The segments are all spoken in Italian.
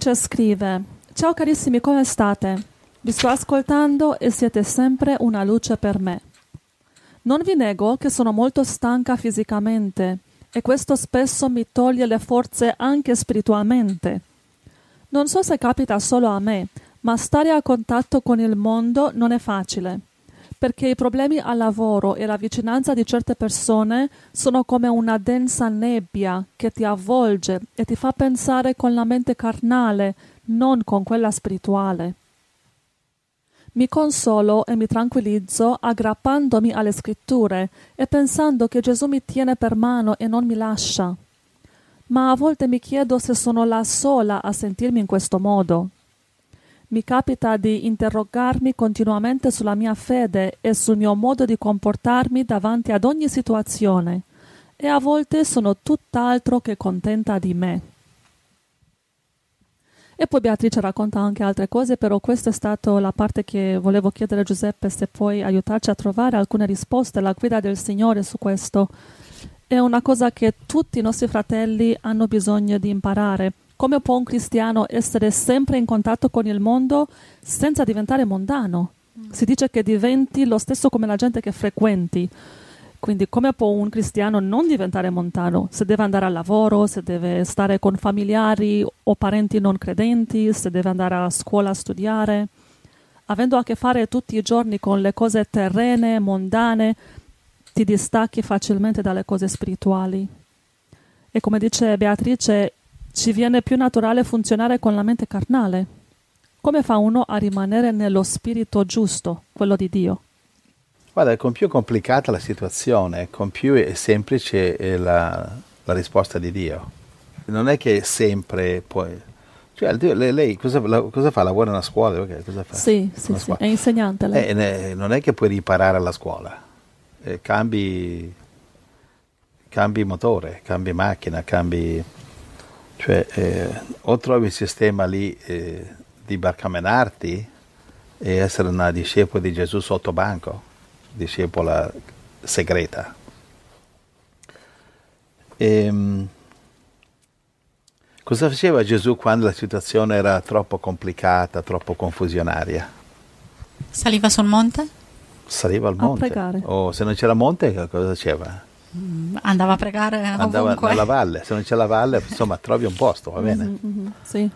Beatrice cioè, scrive: Ciao carissimi, come state? Vi sto ascoltando e siete sempre una luce per me. Non vi nego che sono molto stanca fisicamente e questo spesso mi toglie le forze anche spiritualmente. Non so se capita solo a me, ma stare a contatto con il mondo non è facile perché i problemi al lavoro e la vicinanza di certe persone sono come una densa nebbia che ti avvolge e ti fa pensare con la mente carnale, non con quella spirituale. Mi consolo e mi tranquillizzo aggrappandomi alle scritture e pensando che Gesù mi tiene per mano e non mi lascia. Ma a volte mi chiedo se sono la sola a sentirmi in questo modo. Mi capita di interrogarmi continuamente sulla mia fede e sul mio modo di comportarmi davanti ad ogni situazione, e a volte sono tutt'altro che contenta di me. E poi Beatrice racconta anche altre cose, però questa è stata la parte che volevo chiedere a Giuseppe se puoi aiutarci a trovare alcune risposte, la guida del Signore su questo. È una cosa che tutti i nostri fratelli hanno bisogno di imparare. Come può un cristiano essere sempre in contatto con il mondo senza diventare mondano? Mm. Si dice che diventi lo stesso come la gente che frequenti. Quindi come può un cristiano non diventare montano? Se deve andare al lavoro, se deve stare con familiari o parenti non credenti, se deve andare a scuola a studiare, avendo a che fare tutti i giorni con le cose terrene, mondane, ti distacchi facilmente dalle cose spirituali. E come dice Beatrice, ci viene più naturale funzionare con la mente carnale. Come fa uno a rimanere nello spirito giusto, quello di Dio? Guarda, con più complicata la situazione, con più è semplice eh, la, la risposta di Dio. Non è che sempre poi... Cioè, lei, lei cosa, la, cosa, fa? Lavora a scuola? Okay, cosa fa? Sì, sì, sì, è insegnante lei. Eh, non è che puoi riparare la scuola. Eh, cambi, cambi motore, cambi macchina, cambi cioè, eh, o trovi il sistema lì eh, di barcamenarti e essere una discepola di Gesù sotto banco, discepola segreta. E, ehm, cosa faceva Gesù quando la situazione era troppo complicata, troppo confusionaria? Saliva sul monte? Saliva al monte. A pregare. O oh, se non c'era monte, cosa faceva? Mm, andava a pregare andava nella valle se non c'è la valle insomma trovi un posto va bene mm-hmm, sì.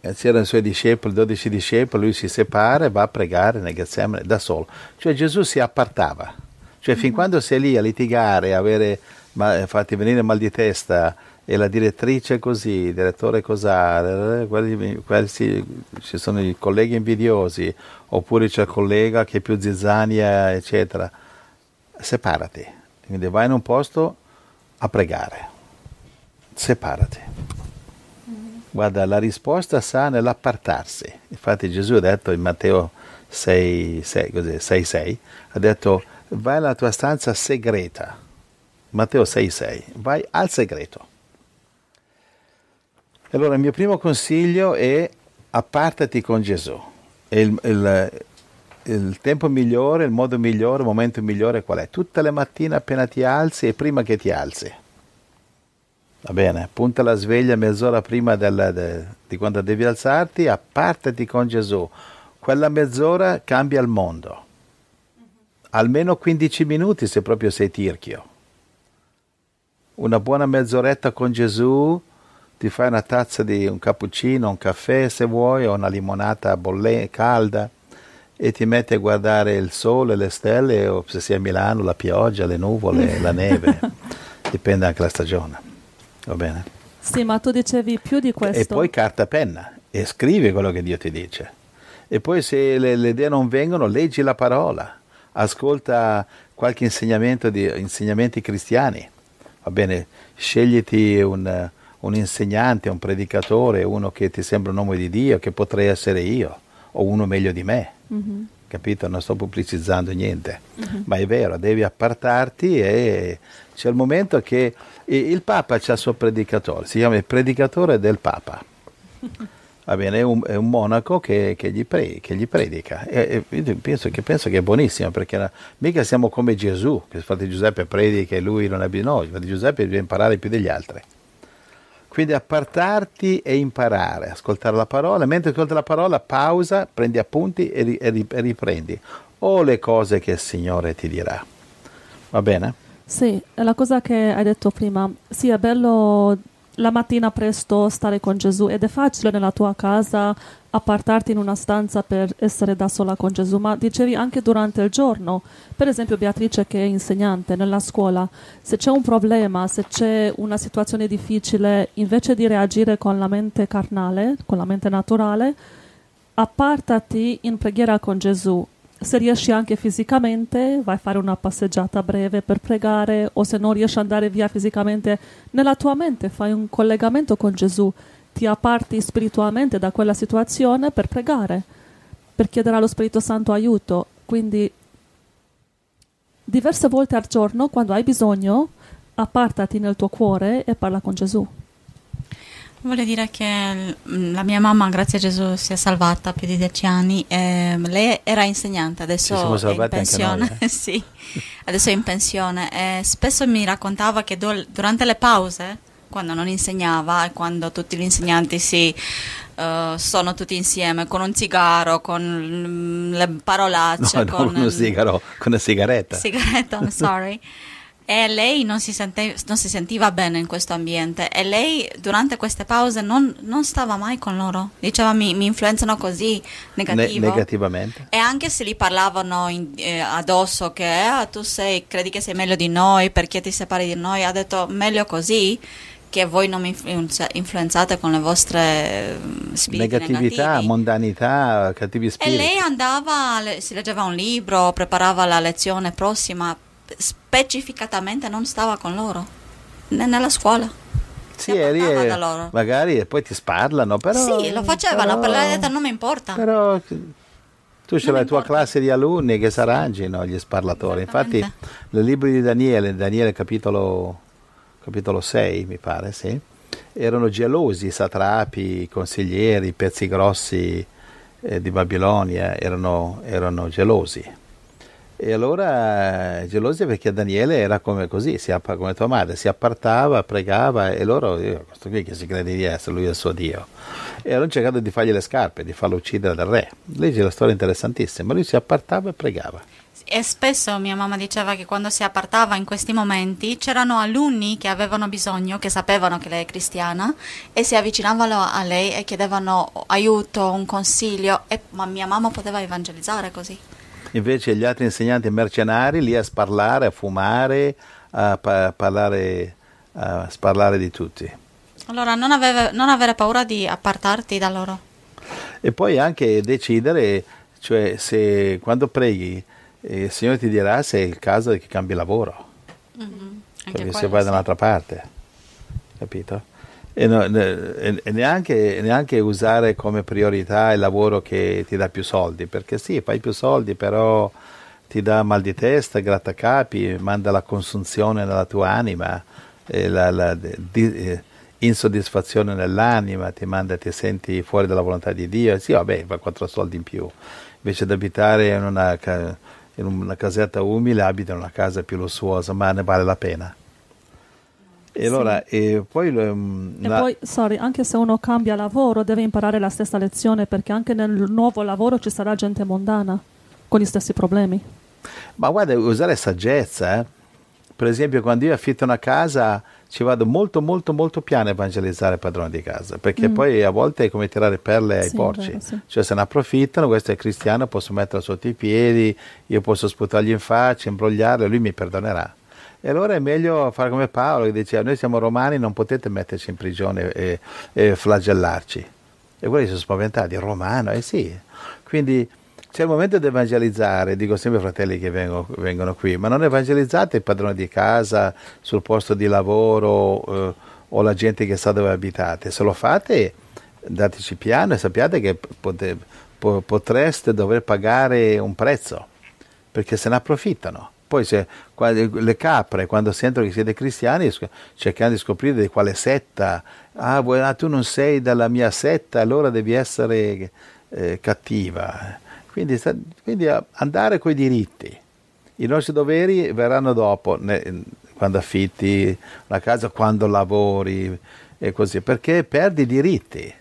c'erano i suoi discepoli 12 discepoli lui si separa e va a pregare nel Getsemane da solo cioè Gesù si appartava cioè fin quando sei lì a litigare a avere ma, fatti venire mal di testa e la direttrice così, il direttore cos'ha, quelli, ci sono i colleghi invidiosi, oppure c'è il collega che è più zizzania, eccetera. Separati, quindi vai in un posto a pregare, separati. Guarda, la risposta sta nell'appartarsi. Infatti Gesù ha detto in Matteo 6, 6, 6, 6 ha detto vai alla tua stanza segreta. Matteo 6, 6, vai al segreto. Allora il mio primo consiglio è appartati con Gesù. Il, il, il tempo migliore, il modo migliore, il momento migliore qual è? Tutte le mattine appena ti alzi e prima che ti alzi. Va bene, punta la sveglia mezz'ora prima del, de, di quando devi alzarti, appartati con Gesù. Quella mezz'ora cambia il mondo. Almeno 15 minuti se proprio sei tirchio. Una buona mezz'oretta con Gesù, ti fai una tazza di un cappuccino, un caffè se vuoi, o una limonata bollente, calda e ti metti a guardare il sole, le stelle o se sei a Milano la pioggia, le nuvole, la neve, dipende anche la stagione, va bene? Sì, ma tu dicevi più di questo. E poi carta penna e scrivi quello che Dio ti dice. E poi se le, le idee non vengono, leggi la parola, ascolta qualche insegnamento di insegnamenti cristiani, va bene? Scegliti un, un insegnante, un predicatore, uno che ti sembra un nome di Dio, che potrei essere io, o uno meglio di me Uh-huh. Capito? Non sto pubblicizzando niente, uh-huh. ma è vero, devi appartarti e c'è il momento che il Papa c'ha il suo predicatore, si chiama il predicatore del Papa. Va bene, è un, è un monaco che, che, gli pre, che, gli predica. E, e penso, che, penso, che, è buonissimo, perché no, mica siamo come Gesù, che frate Giuseppe predica e lui non è ha bisogno. Frate Giuseppe deve imparare più degli altri. Quindi appartarti e imparare, ascoltare la parola, mentre ascolti la parola pausa, prendi appunti e, ri- e riprendi. O le cose che il Signore ti dirà. Va bene? Sì, la cosa che hai detto prima, sì è bello la mattina presto stare con Gesù ed è facile nella tua casa appartarti in una stanza per essere da sola con Gesù, ma dicevi anche durante il giorno. Per esempio Beatrice che è insegnante nella scuola, se c'è un problema, se c'è una situazione difficile, invece di reagire con la mente carnale, con la mente naturale, appartati in preghiera con Gesù. Se riesci anche fisicamente, vai a fare una passeggiata breve per pregare o se non riesci ad andare via fisicamente, nella tua mente fai un collegamento con Gesù ti apparti spiritualmente da quella situazione per pregare, per chiedere allo Spirito Santo aiuto. Quindi diverse volte al giorno, quando hai bisogno, appartati nel tuo cuore e parla con Gesù. Voglio dire che mm, la mia mamma, grazie a Gesù, si è salvata più di dieci anni. Eh, lei era insegnante, adesso è in pensione. Noi, eh? sì, adesso è in pensione. Eh, spesso mi raccontava che do- durante le pause quando non insegnava e quando tutti gli insegnanti si uh, sono tutti insieme con un sigaro, con le parolacce. No, con un sigaro, con una sigaretta. Sigaretta, I'm sorry. e lei non si, sente, non si, sentiva bene in questo ambiente e lei durante queste pause non, non stava mai con loro diceva mi, mi influenzano così ne- negativamente e anche se gli parlavano in, eh, addosso che ah, tu sei, credi che sei meglio di noi perché ti separi di noi ha detto meglio così che voi non mi influenzate con le vostre mm, spiriti negatività, negativi. mondanità, cattivi spiriti. E lei andava, si leggeva un libro, preparava la lezione prossima, specificatamente non stava con loro, né nella scuola. Sì, eri e magari e poi ti sparlano, però... Sì, lo facevano, però, per la realtà non mi importa. Però tu c'è la tua importa. classe di alunni che si arrangino, gli sparlatori. Infatti, nel libro di Daniele, Daniele capitolo capitolo 6 mi pare, sì, erano gelosi, i satrapi, i consiglieri, i pezzi grossi eh, di Babilonia, erano, erano, gelosi. E allora eh, gelosi perché Daniele era come così, come tua madre, si appartava, pregava e loro, eh, questo qui che si crede di essere, lui è il suo Dio. E hanno cercato di fargli le scarpe, di farlo uccidere dal re. Leggi la storia interessantissima, lui si appartava e pregava e spesso mia mamma diceva che quando si appartava in questi momenti c'erano alunni che avevano bisogno, che sapevano che lei è cristiana e si avvicinavano a lei e chiedevano aiuto, un consiglio, e, ma mia mamma poteva evangelizzare così. Invece gli altri insegnanti mercenari lì a sparlare, a fumare, a, pa- parlare, a sparlare di tutti. Allora non, aveva, non avere paura di appartarti da loro. E poi anche decidere, cioè se quando preghi e il Signore ti dirà se è il caso che cambi lavoro, mm-hmm. perché se vai sì. da un'altra parte, capito? E, no, e neanche, neanche, usare come priorità il lavoro che ti dà più soldi, perché sì, fai più soldi, però ti dà mal di testa, grattacapi, manda la consunzione nella tua anima, la, la di, eh, insoddisfazione nell'anima, ti manda, ti senti fuori dalla volontà di Dio, e sì vabbè, fa quattro soldi in più, invece di abitare in una in una casetta umile abita in una casa più lussuosa, ma ne vale la pena. E allora, sì. e poi, um, e la... poi sorry, anche se uno cambia lavoro deve imparare la stessa lezione perché anche nel nuovo lavoro ci sarà gente mondana con gli stessi problemi. Ma guarda, usare saggezza, eh? per esempio quando io affitto una casa ci vado molto molto molto piano a evangelizzare il padrone di casa, perché mm. poi a volte è come tirare perle ai sì, porci, vero, sì. cioè se ne approfittano, questo è cristiano, posso metterlo sotto i piedi, io posso sputargli in faccia, imbrogliarlo, e lui mi perdonerà. E allora è meglio fare come Paolo che diceva ah, noi siamo romani, non potete metterci in prigione e, e flagellarci. E quelli si sono spaventati, romano, eh sì. Quindi c'è il momento di evangelizzare, dico sempre ai fratelli che vengono, vengono, qui, ma non evangelizzate il padrone di casa, sul posto di lavoro eh, o la gente che sa dove abitate. Se lo fate, dateci piano e sappiate che pote, po, potreste dover pagare un prezzo, perché se ne approfittano. Poi se, le capre, quando sentono che siete cristiani, cercano di scoprire di quale setta. Ah, ah, tu non sei dalla mia setta, allora devi essere eh, cattiva quindi, quindi andare i diritti. I nostri doveri verranno dopo, quando affitti la casa, quando lavori e così, perché perdi i diritti.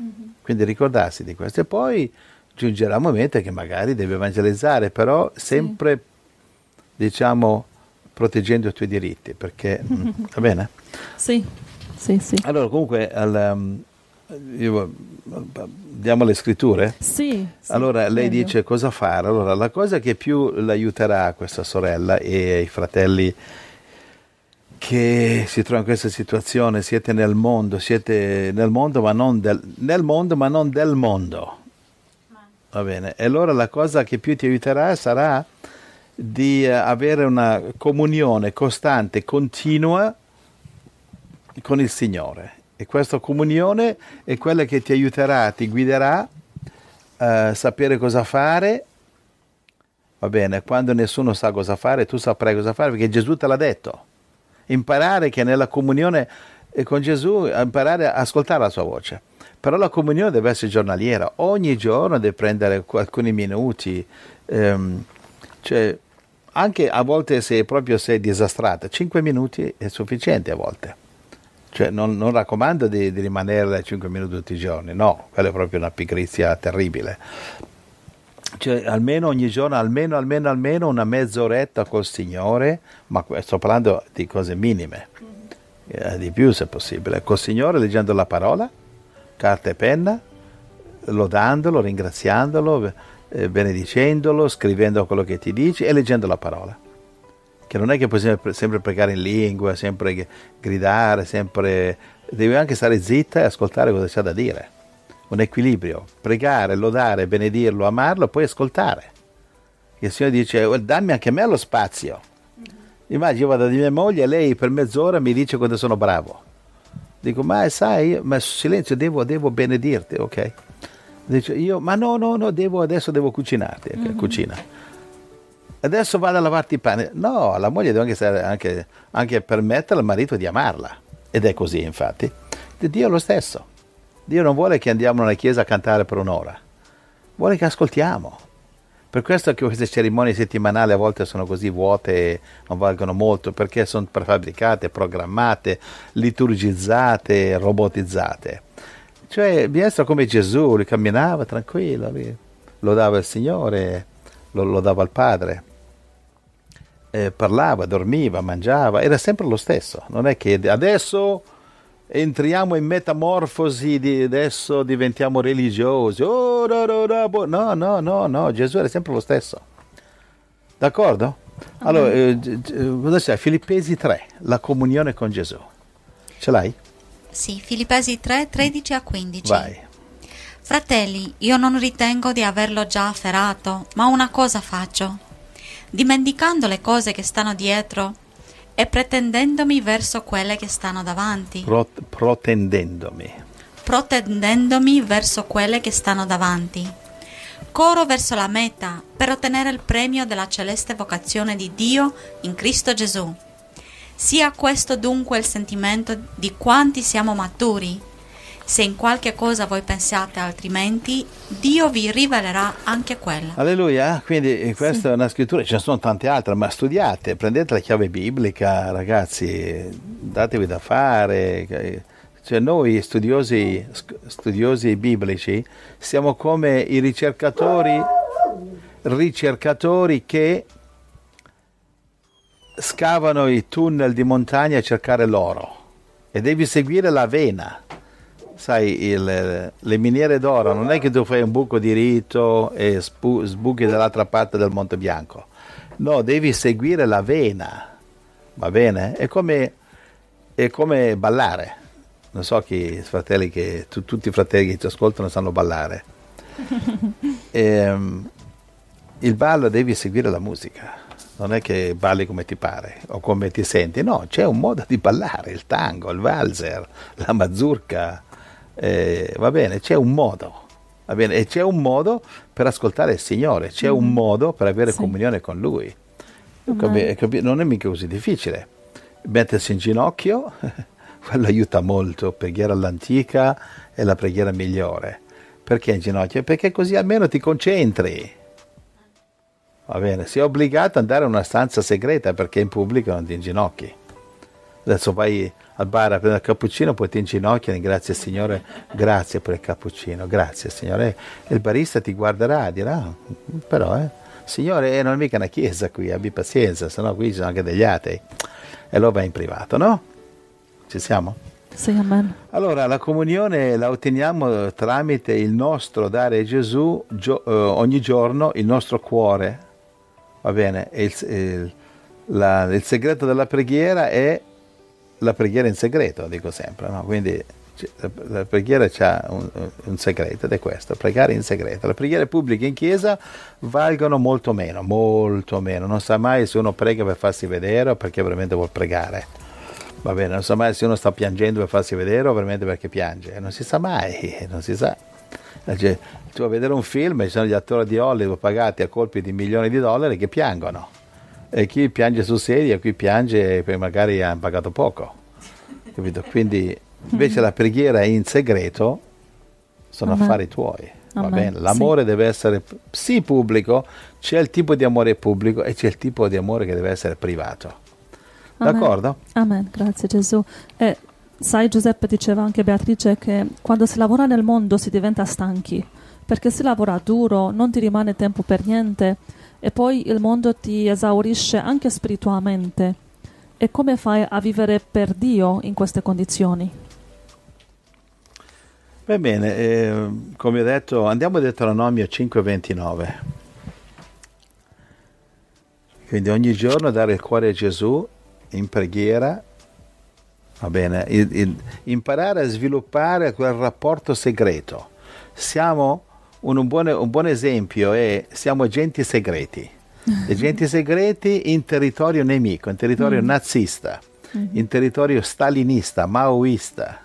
Mm-hmm. Quindi ricordarsi di questo. E poi giungerà un momento che magari devi evangelizzare, però sempre, sì. diciamo, proteggendo i tuoi diritti, perché mm, va bene? Sì, sì, sì. Allora, comunque, al, um, io, andiamo alle scritture? Sì. sì allora lei meglio. dice cosa fare. Allora la cosa che più l'aiuterà questa sorella e i fratelli che si trovano in questa situazione, siete nel mondo, siete nel mondo ma non del, nel mondo, ma non del mondo. Va bene, e allora la cosa che più ti aiuterà sarà di eh, avere una comunione costante, continua con il Signore e questa comunione è quella che ti aiuterà, ti guiderà a eh, sapere cosa fare. Va bene, quando nessuno sa cosa fare, tu saprai cosa fare perché Gesù te l'ha detto. Imparare che nella comunione con Gesù, imparare ad ascoltare la sua voce. Però la comunione deve essere giornaliera, ogni giorno deve prendere alcuni minuti. Ehm, cioè, anche a volte se proprio sei disastrata, 5 minuti è sufficiente a volte. Cioè, non, non, raccomando di, di rimanere da 5 minuti tutti i giorni, no, quella è proprio una pigrizia terribile. Cioè, almeno ogni giorno, almeno, almeno, almeno una mezz'oretta col Signore, ma sto parlando di cose minime, eh, di più se possibile, col Signore leggendo la parola, carta e penna, lodandolo, ringraziandolo, eh, benedicendolo, scrivendo quello che ti dice e leggendo la parola che non è che puoi sempre, pregare in lingua, sempre gridare, sempre... devi anche stare zitta e ascoltare cosa c'è da dire. Un equilibrio, pregare, lodare, benedirlo, amarlo, poi ascoltare. Il Signore dice, dammi anche a me lo spazio. Mm-hmm. Immagino, io vado da mia moglie e lei per mezz'ora mi dice quando sono bravo. Dico, ma sai, ma silenzio, devo, devo benedirti, ok? Dice, io, ma no, no, no, devo, adesso devo cucinarti, okay? mm-hmm. cucina adesso vado a lavarti i panni. No, la moglie deve anche, stare anche, anche permettere al marito di amarla. Ed è così, infatti. Dio è lo stesso. Dio non vuole che andiamo nella chiesa a cantare per un'ora, vuole che ascoltiamo. Per questo che queste cerimonie settimanali a volte sono così vuote e non valgono molto, perché sono prefabbricate, programmate, liturgizzate, robotizzate. Cioè, bisogna essere come Gesù, lui camminava tranquillo, lo dava il Signore, lo dava il Padre eh, parlava, dormiva, mangiava, era sempre lo stesso. Non è che adesso entriamo in metamorfosi, di adesso diventiamo religiosi. Oh, no, no, no, boh, no, no, no, Gesù era sempre lo stesso. D'accordo? Allora, eh, c'è? Filippesi 3, la comunione con Gesù. Ce l'hai? Sì, Filippesi 3, 13 a 15. Vai. Fratelli, io non ritengo di averlo già afferrato, ma una cosa faccio dimenticando le cose che stanno dietro e pretendendomi verso quelle che stanno davanti. Pro, protendendomi. Protendendomi verso quelle che stanno davanti. Coro verso la meta per ottenere il premio della celeste vocazione di Dio in Cristo Gesù. Sia questo dunque il sentimento di quanti siamo maturi se in qualche cosa voi pensiate altrimenti, Dio vi rivelerà anche quella. Alleluia, ah, quindi questa sì. è una scrittura, ce ne sono tante altre, ma studiate, prendete la chiave biblica, ragazzi, datevi da fare. Cioè noi studiosi, studiosi biblici siamo come i ricercatori, ricercatori che scavano i tunnel di montagna a cercare l'oro e devi seguire la vena sai, il, le miniere d'oro non è che tu fai un buco diritto e spu, sbuchi dall'altra parte del Monte Bianco. No, devi seguire la vena, va bene? È come, è come ballare. Non so chi, fratelli che, tu, tutti i fratelli che ti ascoltano sanno ballare. e, ehm, il ballo devi seguire la musica, non è che balli come ti pare o come ti senti, no, c'è un modo di ballare, il tango, il valzer, la mazurka, eh, va bene, c'è un modo. Va bene, e c'è un modo per ascoltare il Signore, c'è mm-hmm. un modo per avere sì. comunione con Lui. Capi, capi, non è mica così difficile. Mettersi in ginocchio, quello aiuta molto, preghiera all'antica è la preghiera migliore. Perché in ginocchio? Perché così almeno ti concentri. Va bene, sei obbligato ad andare in una stanza segreta perché in pubblico non ti inginocchi. Adesso vai al bar a prendere il cappuccino, poi ti inginocchiano, grazie Signore, grazie per il cappuccino, grazie Signore. E il barista ti guarderà, dirà, però eh, Signore, eh, non è mica una chiesa qui, abbi pazienza, sennò qui ci sono anche degli atei. E lo vai in privato, no? Ci siamo? Sì, amen. Allora, la comunione la otteniamo tramite il nostro dare a Gesù gio- eh, ogni giorno il nostro cuore. Va bene? Il, il, la, il segreto della preghiera è la preghiera in segreto, dico sempre, no? quindi cioè, la preghiera ha un, un, segreto ed è questo, pregare in segreto. Le preghiere pubbliche in chiesa valgono molto meno, molto meno, non sa mai se uno prega per farsi vedere o perché veramente vuol pregare. Va bene, non sa mai se uno sta piangendo per farsi vedere o veramente perché piange, non si sa mai, non si sa. Cioè, tu a vedere un film e ci sono gli attori di Hollywood pagati a colpi di milioni di dollari che piangono e chi piange su sedia, chi piange perché magari ha pagato poco. Capito? Quindi invece la preghiera in segreto sono Amen. affari tuoi. Va bene? L'amore sì. deve essere sì pubblico, c'è il tipo di amore pubblico e c'è il tipo di amore che deve essere privato. Amen. D'accordo? Amen, grazie Gesù. Eh, sai Giuseppe diceva anche Beatrice che quando si lavora nel mondo si diventa stanchi, perché si lavora duro, non ti rimane tempo per niente e poi il mondo ti esaurisce anche spiritualmente. E come fai a vivere per Dio in queste condizioni? Va bene, eh, come ho detto, andiamo a Deuteronomio 5:29. Quindi ogni giorno dare il cuore a Gesù in preghiera, va bene, il, il, imparare a sviluppare quel rapporto segreto. Siamo un, buon, un buon esempio è siamo agenti segreti, agenti segreti in territorio nemico, in territorio mm. nazista, mm. in territorio stalinista, maoista,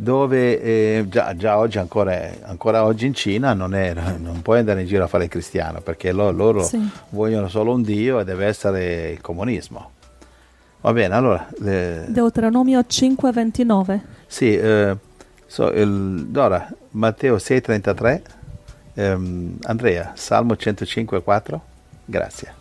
dove eh, già, già, oggi, ancora, ancora, oggi in Cina, non, è, non, puoi andare in giro a fare il cristiano perché loro, loro sì. vogliono solo un Dio e deve essere il comunismo. Va bene, allora. Eh, Deuteronomio 5,29. Sì, eh, so, il, allora, Matteo 6,33. Um, Andrea, Salmo 105,4? Grazie.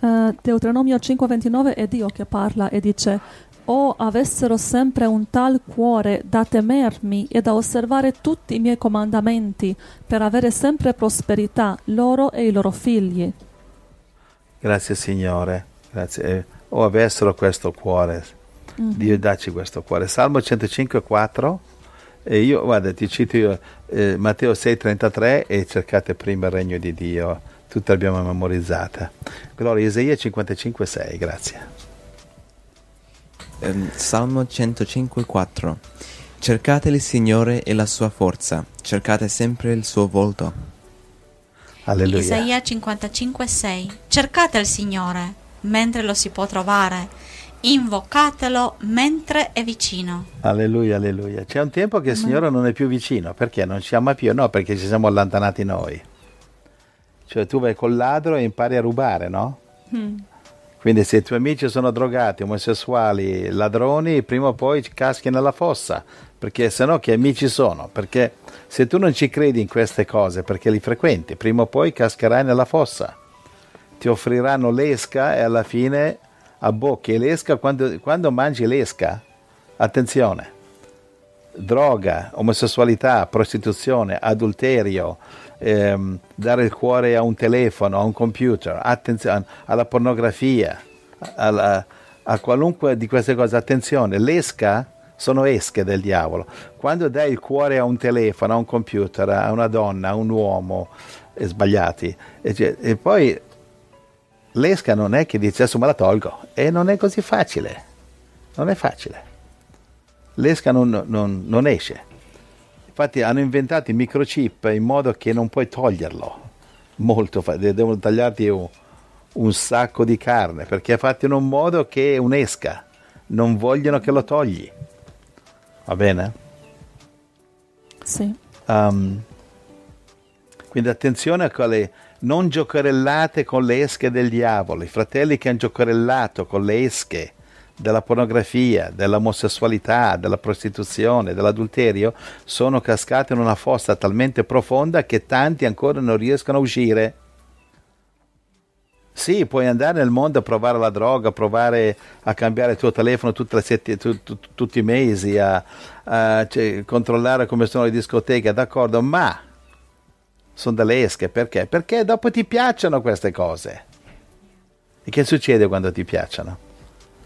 Uh, Deuteronomio 5,29 è Dio che parla e dice: O avessero sempre un tal cuore da temermi e da osservare tutti i miei comandamenti, per avere sempre prosperità loro e i loro figli. Grazie, Signore. Grazie. Eh, o avessero questo cuore. Mm-hmm. Dio, dacci questo cuore. Salmo 105,4. E io, guarda, ti cito io, eh, Matteo 6,33 e cercate prima il regno di Dio, tutta l'abbiamo memorizzata. Gloria, Isaia 55,6, grazie. Um, Salmo 105,4 Cercate il Signore e la sua forza, cercate sempre il suo volto. Alleluia. Isaia 55,6 Cercate il Signore mentre lo si può trovare invocatelo mentre è vicino. Alleluia, alleluia. C'è un tempo che il Signore non è più vicino, perché non ci ama più? No, perché ci siamo allontanati noi. Cioè tu vai col ladro e impari a rubare, no? Mm. Quindi se i tuoi amici sono drogati, omosessuali, ladroni, prima o poi caschi nella fossa, perché se no che amici sono? Perché se tu non ci credi in queste cose, perché li frequenti, prima o poi cascherai nella fossa. Ti offriranno l'esca e alla fine a bocca e l'esca quando, quando mangi l'esca. Attenzione, droga, omosessualità, prostituzione, adulterio, ehm, dare il cuore a un telefono, a un computer, attenzione alla pornografia, alla, a qualunque di queste cose, attenzione, l'esca sono esche del diavolo. Quando dai il cuore a un telefono, a un computer, a una donna, a un uomo, eh, sbagliati. E, cioè, e poi l'esca non è che dice adesso me la tolgo e non è così facile, non è facile. L'esca non, non, non esce. Infatti hanno inventato i microchip in modo che non puoi toglierlo, molto, devono tagliarti un, un sacco di carne perché è fatto in un modo che è un'esca, non vogliono che lo togli. Va bene? Sì. Um, quindi attenzione a quale non giocherellate con le esche del diavolo, i fratelli che hanno giocherellato con le esche della pornografia, dell'omosessualità, della prostituzione, dell'adulterio, sono cascati in una fossa talmente profonda che tanti ancora non riescono a uscire. Sì, puoi andare nel mondo a provare la droga, a provare a cambiare il tuo telefono sett- tu- tu- tutti i mesi, a, a cioè, controllare come sono le discoteche, d'accordo, ma sondalesche, perché? Perché dopo ti piacciono queste cose. E che succede quando ti piacciono?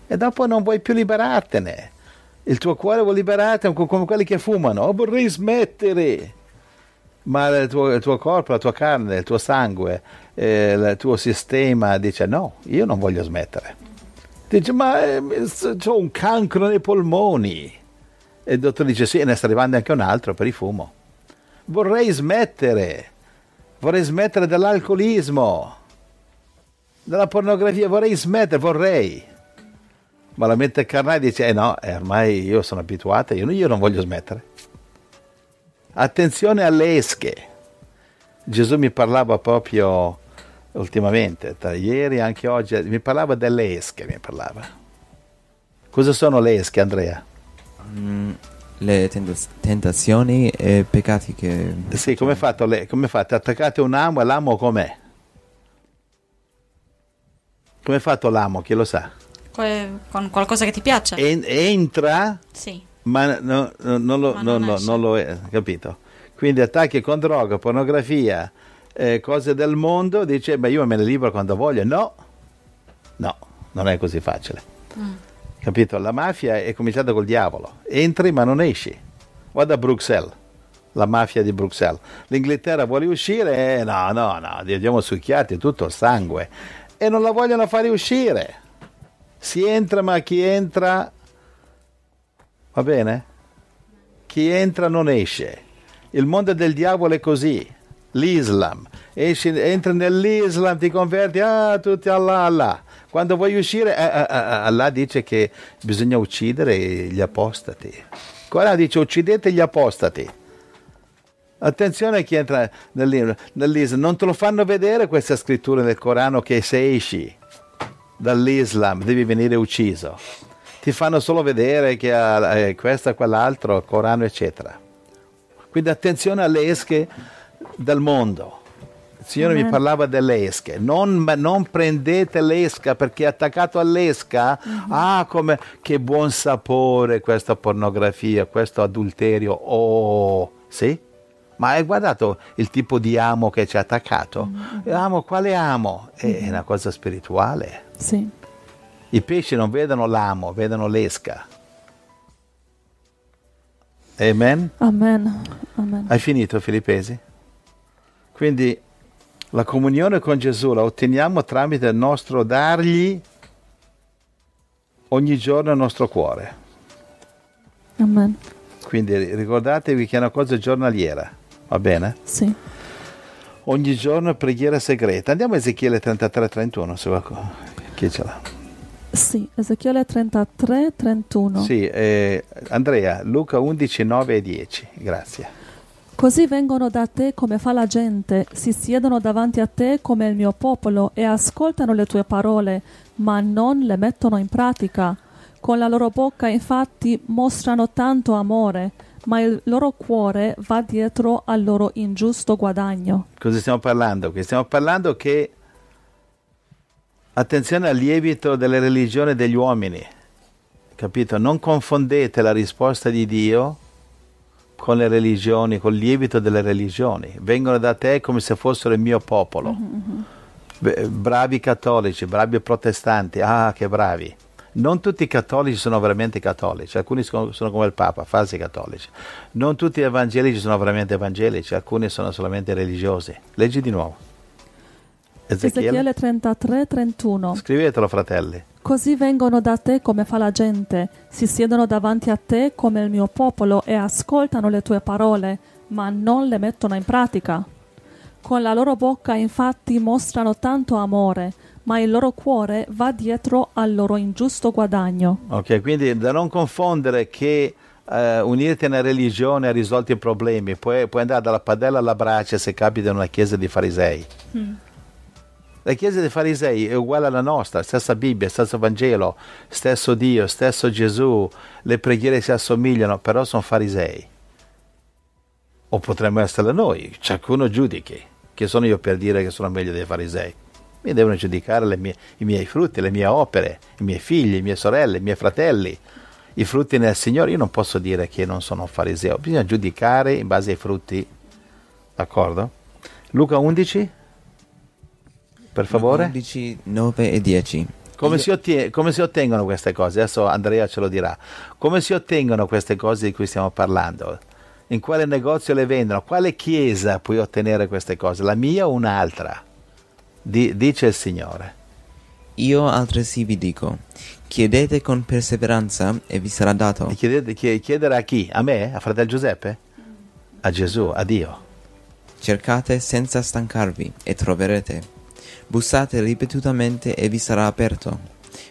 E dopo non vuoi più liberartene. Il tuo cuore vuole liberartene come quelli che fumano. Oh, vorrei smettere. Ma il tuo, il tuo, corpo, la tua carne, il tuo sangue, eh, il tuo sistema dice no, io non voglio smettere. Dice ma eh, ho un cancro nei polmoni. E il dottore dice sì, e ne sta arrivando anche un altro per il fumo. Vorrei smettere vorrei smettere dell'alcolismo, della pornografia, vorrei smettere, vorrei. Ma la mente carnale dice, eh no, eh, ormai io sono abituata, io, io non voglio smettere. Attenzione alle esche. Gesù mi parlava proprio ultimamente, tra ieri e anche oggi, mi parlava delle esche, mi parlava. Cosa sono le esche, Andrea? Mm, le tentazioni e peccati che... Sì, come fate? Come fate? Attaccate un amo e l'amo com'è? Come è fatto l'amo? Chi lo sa? con qualcosa che ti piace? En- entra? Sì. Ma no, no, non, lo, ma non, no, non, lo, è, capito? Quindi attacchi con droga, pornografia, eh, cose del mondo, dice, ma io me le libero quando voglio. No, no, non è così facile. Mm. Capito? La mafia è cominciata col diavolo. Entri ma non esci. Vado a Bruxelles, la mafia di Bruxelles. L'Inghilterra vuole uscire, eh, no, no, no, diamo succhiati tutto il sangue. E non la vogliono fare uscire. Si entra ma chi entra... Va bene? Chi entra non esce. Il mondo del diavolo è così. L'Islam. Esci, entri nell'Islam, ti converti, ah, tutti Allah, Allah quando vuoi uscire, eh, eh, eh, Allah dice che bisogna uccidere gli apostati. Qua dice uccidete gli apostati. Attenzione a chi entra nell'Islam, non te lo fanno vedere questa scrittura nel Corano che se esci dall'Islam devi venire ucciso. Ti fanno solo vedere che eh, questo, quell'altro, Corano, eccetera. Quindi attenzione alle esche dal mondo Signore Amen. mi parlava delle esche, non, non, prendete l'esca perché attaccato all'esca, mm-hmm. ah come, che buon sapore questa pornografia, questo adulterio, oh sì? Ma hai guardato il tipo di amo che ci ha attaccato? Mm-hmm. Amo, quale amo? È mm-hmm. una cosa spirituale. Sì. I pesci non vedono l'amo, vedono l'esca. Amen? Amen. Amen. Hai finito Filippesi? Quindi la comunione con Gesù la otteniamo tramite il nostro dargli ogni giorno il nostro cuore. Amen. Quindi ricordatevi che è una cosa giornaliera, va bene? Sì. Ogni giorno preghiera segreta. Andiamo a Ezechiele 33, 31, se va chi ce l'ha. Sì, Ezechiele 33, 31. Sì, eh, Andrea, Luca 11, 9 e 10. Grazie. Così vengono da te come fa la gente, si siedono davanti a te come il mio popolo e ascoltano le tue parole, ma non le mettono in pratica. Con la loro bocca infatti mostrano tanto amore, ma il loro cuore va dietro al loro ingiusto guadagno. Cosa stiamo parlando qui? Stiamo parlando che attenzione al lievito delle religioni degli uomini, capito? Non confondete la risposta di Dio con le religioni, col lievito delle religioni. Vengono da te come se fossero il mio popolo. Mm-hmm. mm-hmm. B- bravi cattolici, bravi protestanti, ah che bravi. Non tutti i cattolici sono veramente cattolici, alcuni sono, sono come il Papa, falsi cattolici. Non tutti gli evangelici sono veramente evangelici, alcuni sono solamente religiosi. Leggi di nuovo. Ezechiele 33, 31. Scrivetelo, fratelli. Così vengono da te come fa la gente, si siedono davanti a te come il mio popolo e ascoltano le tue parole, ma non le mettono in pratica. Con la loro bocca infatti mostrano tanto amore, ma il loro cuore va dietro al loro ingiusto guadagno. Ok, quindi da non confondere che Uh, unirti a una religione ha risolto i problemi, puoi, puoi andare dalla padella alla braccia se capita in una chiesa di farisei. Mm. La chiesa dei farisei è uguale alla nostra, stessa Bibbia, stesso Vangelo, stesso Dio, stesso Gesù, le preghiere si assomigliano, però sono farisei. O potremmo essere noi, ciascuno giudichi, che sono io per dire che sono meglio dei farisei? Mi devono giudicare mie, i miei frutti, le mie opere, i miei figli, le mie sorelle, i miei fratelli, i frutti nel Signore. Io non posso dire che non sono un fariseo, bisogna giudicare in base ai frutti, d'accordo? Luca 11, per favore? 11, 9 e 10. Come, Io... si ottie- come si ottengono queste cose? Adesso Andrea ce lo dirà. Come si ottengono queste cose di cui stiamo parlando? in quale negozio le vendono, quale chiesa puoi ottenere queste cose, la mia o un'altra? Di, dice il Signore. Io altresì vi dico, chiedete con perseveranza e vi sarà dato. Chiedete, chiedere a chi? A me? A fratello Giuseppe? A Gesù, a Dio. Cercate senza stancarvi e troverete Bussate ripetutamente e vi sarà aperto,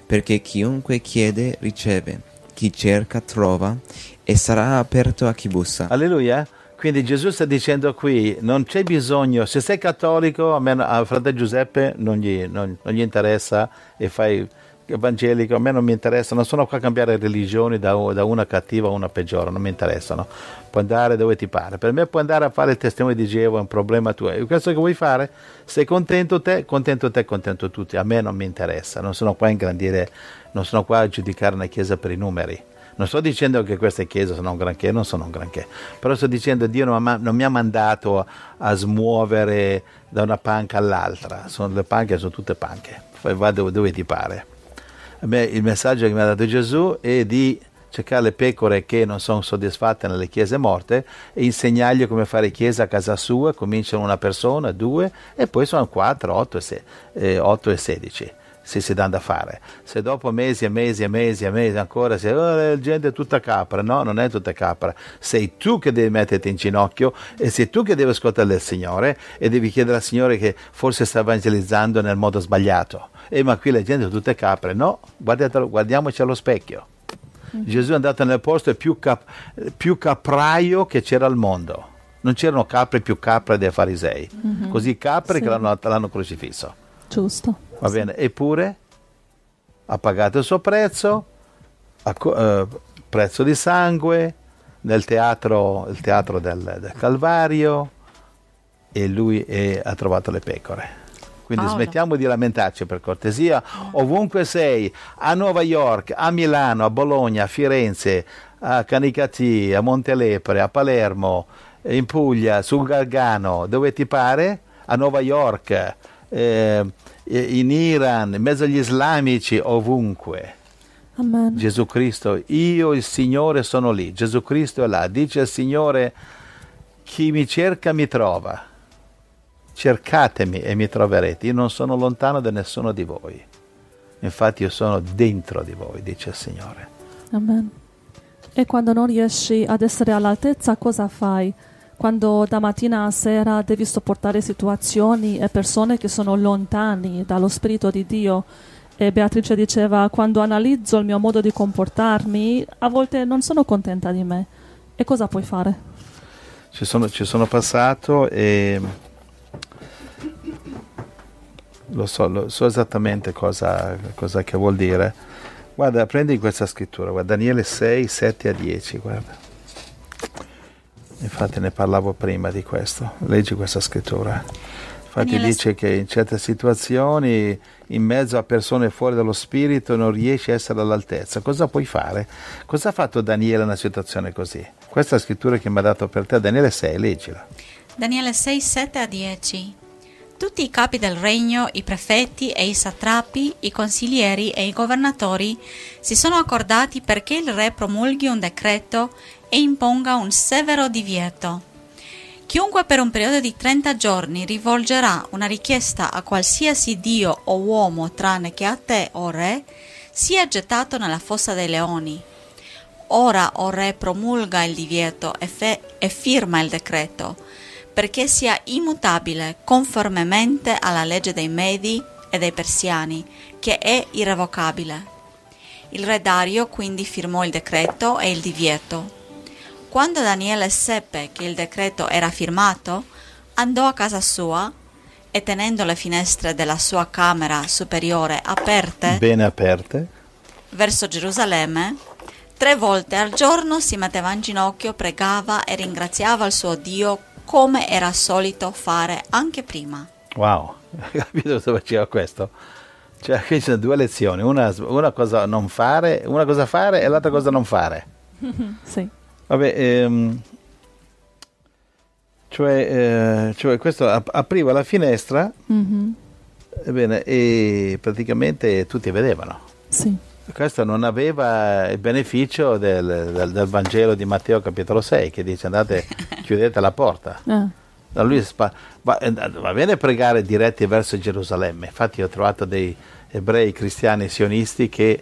perché chiunque chiede riceve, chi cerca trova e sarà aperto a chi bussa. Alleluia. Quindi Gesù sta dicendo qui, non c'è bisogno, se sei cattolico, a, me, a fratello Giuseppe non gli, non, non gli interessa e fai evangelico, a me non mi interessa, non sono qua a cambiare religioni da, da una cattiva a una peggiore, non mi interessano. Puoi andare dove ti pare. Per me puoi andare a fare il testimone di Geova, è un problema tuo. E questo che vuoi fare, sei contento te, contento te, contento tutti. A me non mi interessa, non sono qua a ingrandire, non sono qua a giudicare una chiesa per i numeri. Non sto dicendo che queste chiese sono un granché, non sono un granché, però sto dicendo che Dio non, mi ha mandato a smuovere da una panca all'altra, sono le panche sono tutte panche, vai dove ti pare me, il messaggio che mi ha dato Gesù è di cercare le pecore che non sono soddisfatte nelle chiese morte e insegnargli come fare chiesa a casa sua, cominciano una persona, due e poi sono 4, 8 e, 6, eh, 8 e 16 se si danno da fare. Se dopo mesi e mesi e mesi e mesi ancora si oh, la gente è tutta capra, no, non è tutta capra. Sei tu che devi metterti in ginocchio e sei tu che devi ascoltare il Signore e devi chiedere al Signore che forse sta evangelizzando nel modo sbagliato eh, ma qui le gente sono tutte capre, no, guardiamoci allo specchio. Mhm. Gesù è andato nel posto più, cap- più capraio che c'era al mondo. Non c'erano capre più capre dei farisei, mm-hmm. così capre sì. che l'hanno, l'hanno crocifisso. Giusto. Va sì. bene, eppure ha pagato il suo prezzo, a, eh, prezzo di sangue, nel teatro, il teatro del, del Calvario, e lui è, eh, ha trovato le pecore. Quindi Paolo. smettiamo di lamentarci per cortesia. Ovunque sei, a New York, a Milano, a Bologna, a Firenze, a Canicati, a Montelepre, a Palermo, in Puglia, sul Gargano, dove ti pare, a New York, eh, in Iran, in mezzo agli islamici, ovunque. Amen. Gesù Cristo, io il Signore sono lì, Gesù Cristo è là, dice il Signore, chi mi cerca mi trova cercatemi e mi troverete, io non sono lontano da nessuno di voi, infatti io sono dentro di voi, dice il Signore. Amen. E quando non riesci ad essere all'altezza, cosa fai? Quando da mattina a sera devi sopportare situazioni e persone che sono lontani dallo Spirito di Dio, e Beatrice diceva, quando analizzo il mio modo di comportarmi, a volte non sono contenta di me. E cosa puoi fare? Ci sono, ci sono passato e lo so, lo so esattamente cosa, cosa che vuol dire. Guarda, prendi questa scrittura, guarda, Daniele 6, 7 a 10, guarda. Infatti ne parlavo prima di questo, leggi questa scrittura. Infatti Daniele... dice che in certe situazioni, in mezzo a persone fuori dallo spirito, non riesci a essere all'altezza. Cosa puoi fare? Cosa ha fatto Daniele in una situazione così? Questa scrittura che mi ha dato per te, Daniele 6, leggila. Daniele 6, 7 a 10. Tutti i capi del regno, i prefetti e i satrapi, i consiglieri e i governatori si sono accordati perché il re promulghi un decreto e imponga un severo divieto. Chiunque per un periodo di 30 giorni rivolgerà una richiesta a qualsiasi dio o uomo tranne che a te, o re, sia gettato nella fossa dei leoni. Ora, o re, promulga il divieto e, e firma il decreto perché sia immutabile conformemente alla legge dei Medi e dei Persiani, che è irrevocabile. Il re Dario quindi firmò il decreto e il divieto. Quando Daniele seppe che il decreto era firmato, andò a casa sua e tenendo le finestre della sua camera superiore aperte, bene aperte, verso Gerusalemme, tre volte al giorno si metteva in ginocchio, pregava e ringraziava il suo Dio come era solito fare anche prima. Wow, hai capito cosa faceva questo? Cioè, qui ci sono due lezioni, una, una, cosa non fare, una cosa fare e l'altra cosa non fare. sì. Vabbè, ehm, cioè, eh, cioè, questo apriva la finestra, mm-hmm. ebbene, e praticamente tutti vedevano. Sì. Questo non aveva il beneficio del, del, del, Vangelo di Matteo capitolo 6 che dice andate, chiudete la porta. Ah. lui spa- va, eh, va, bene pregare diretti verso Gerusalemme, infatti ho trovato dei ebrei cristiani sionisti che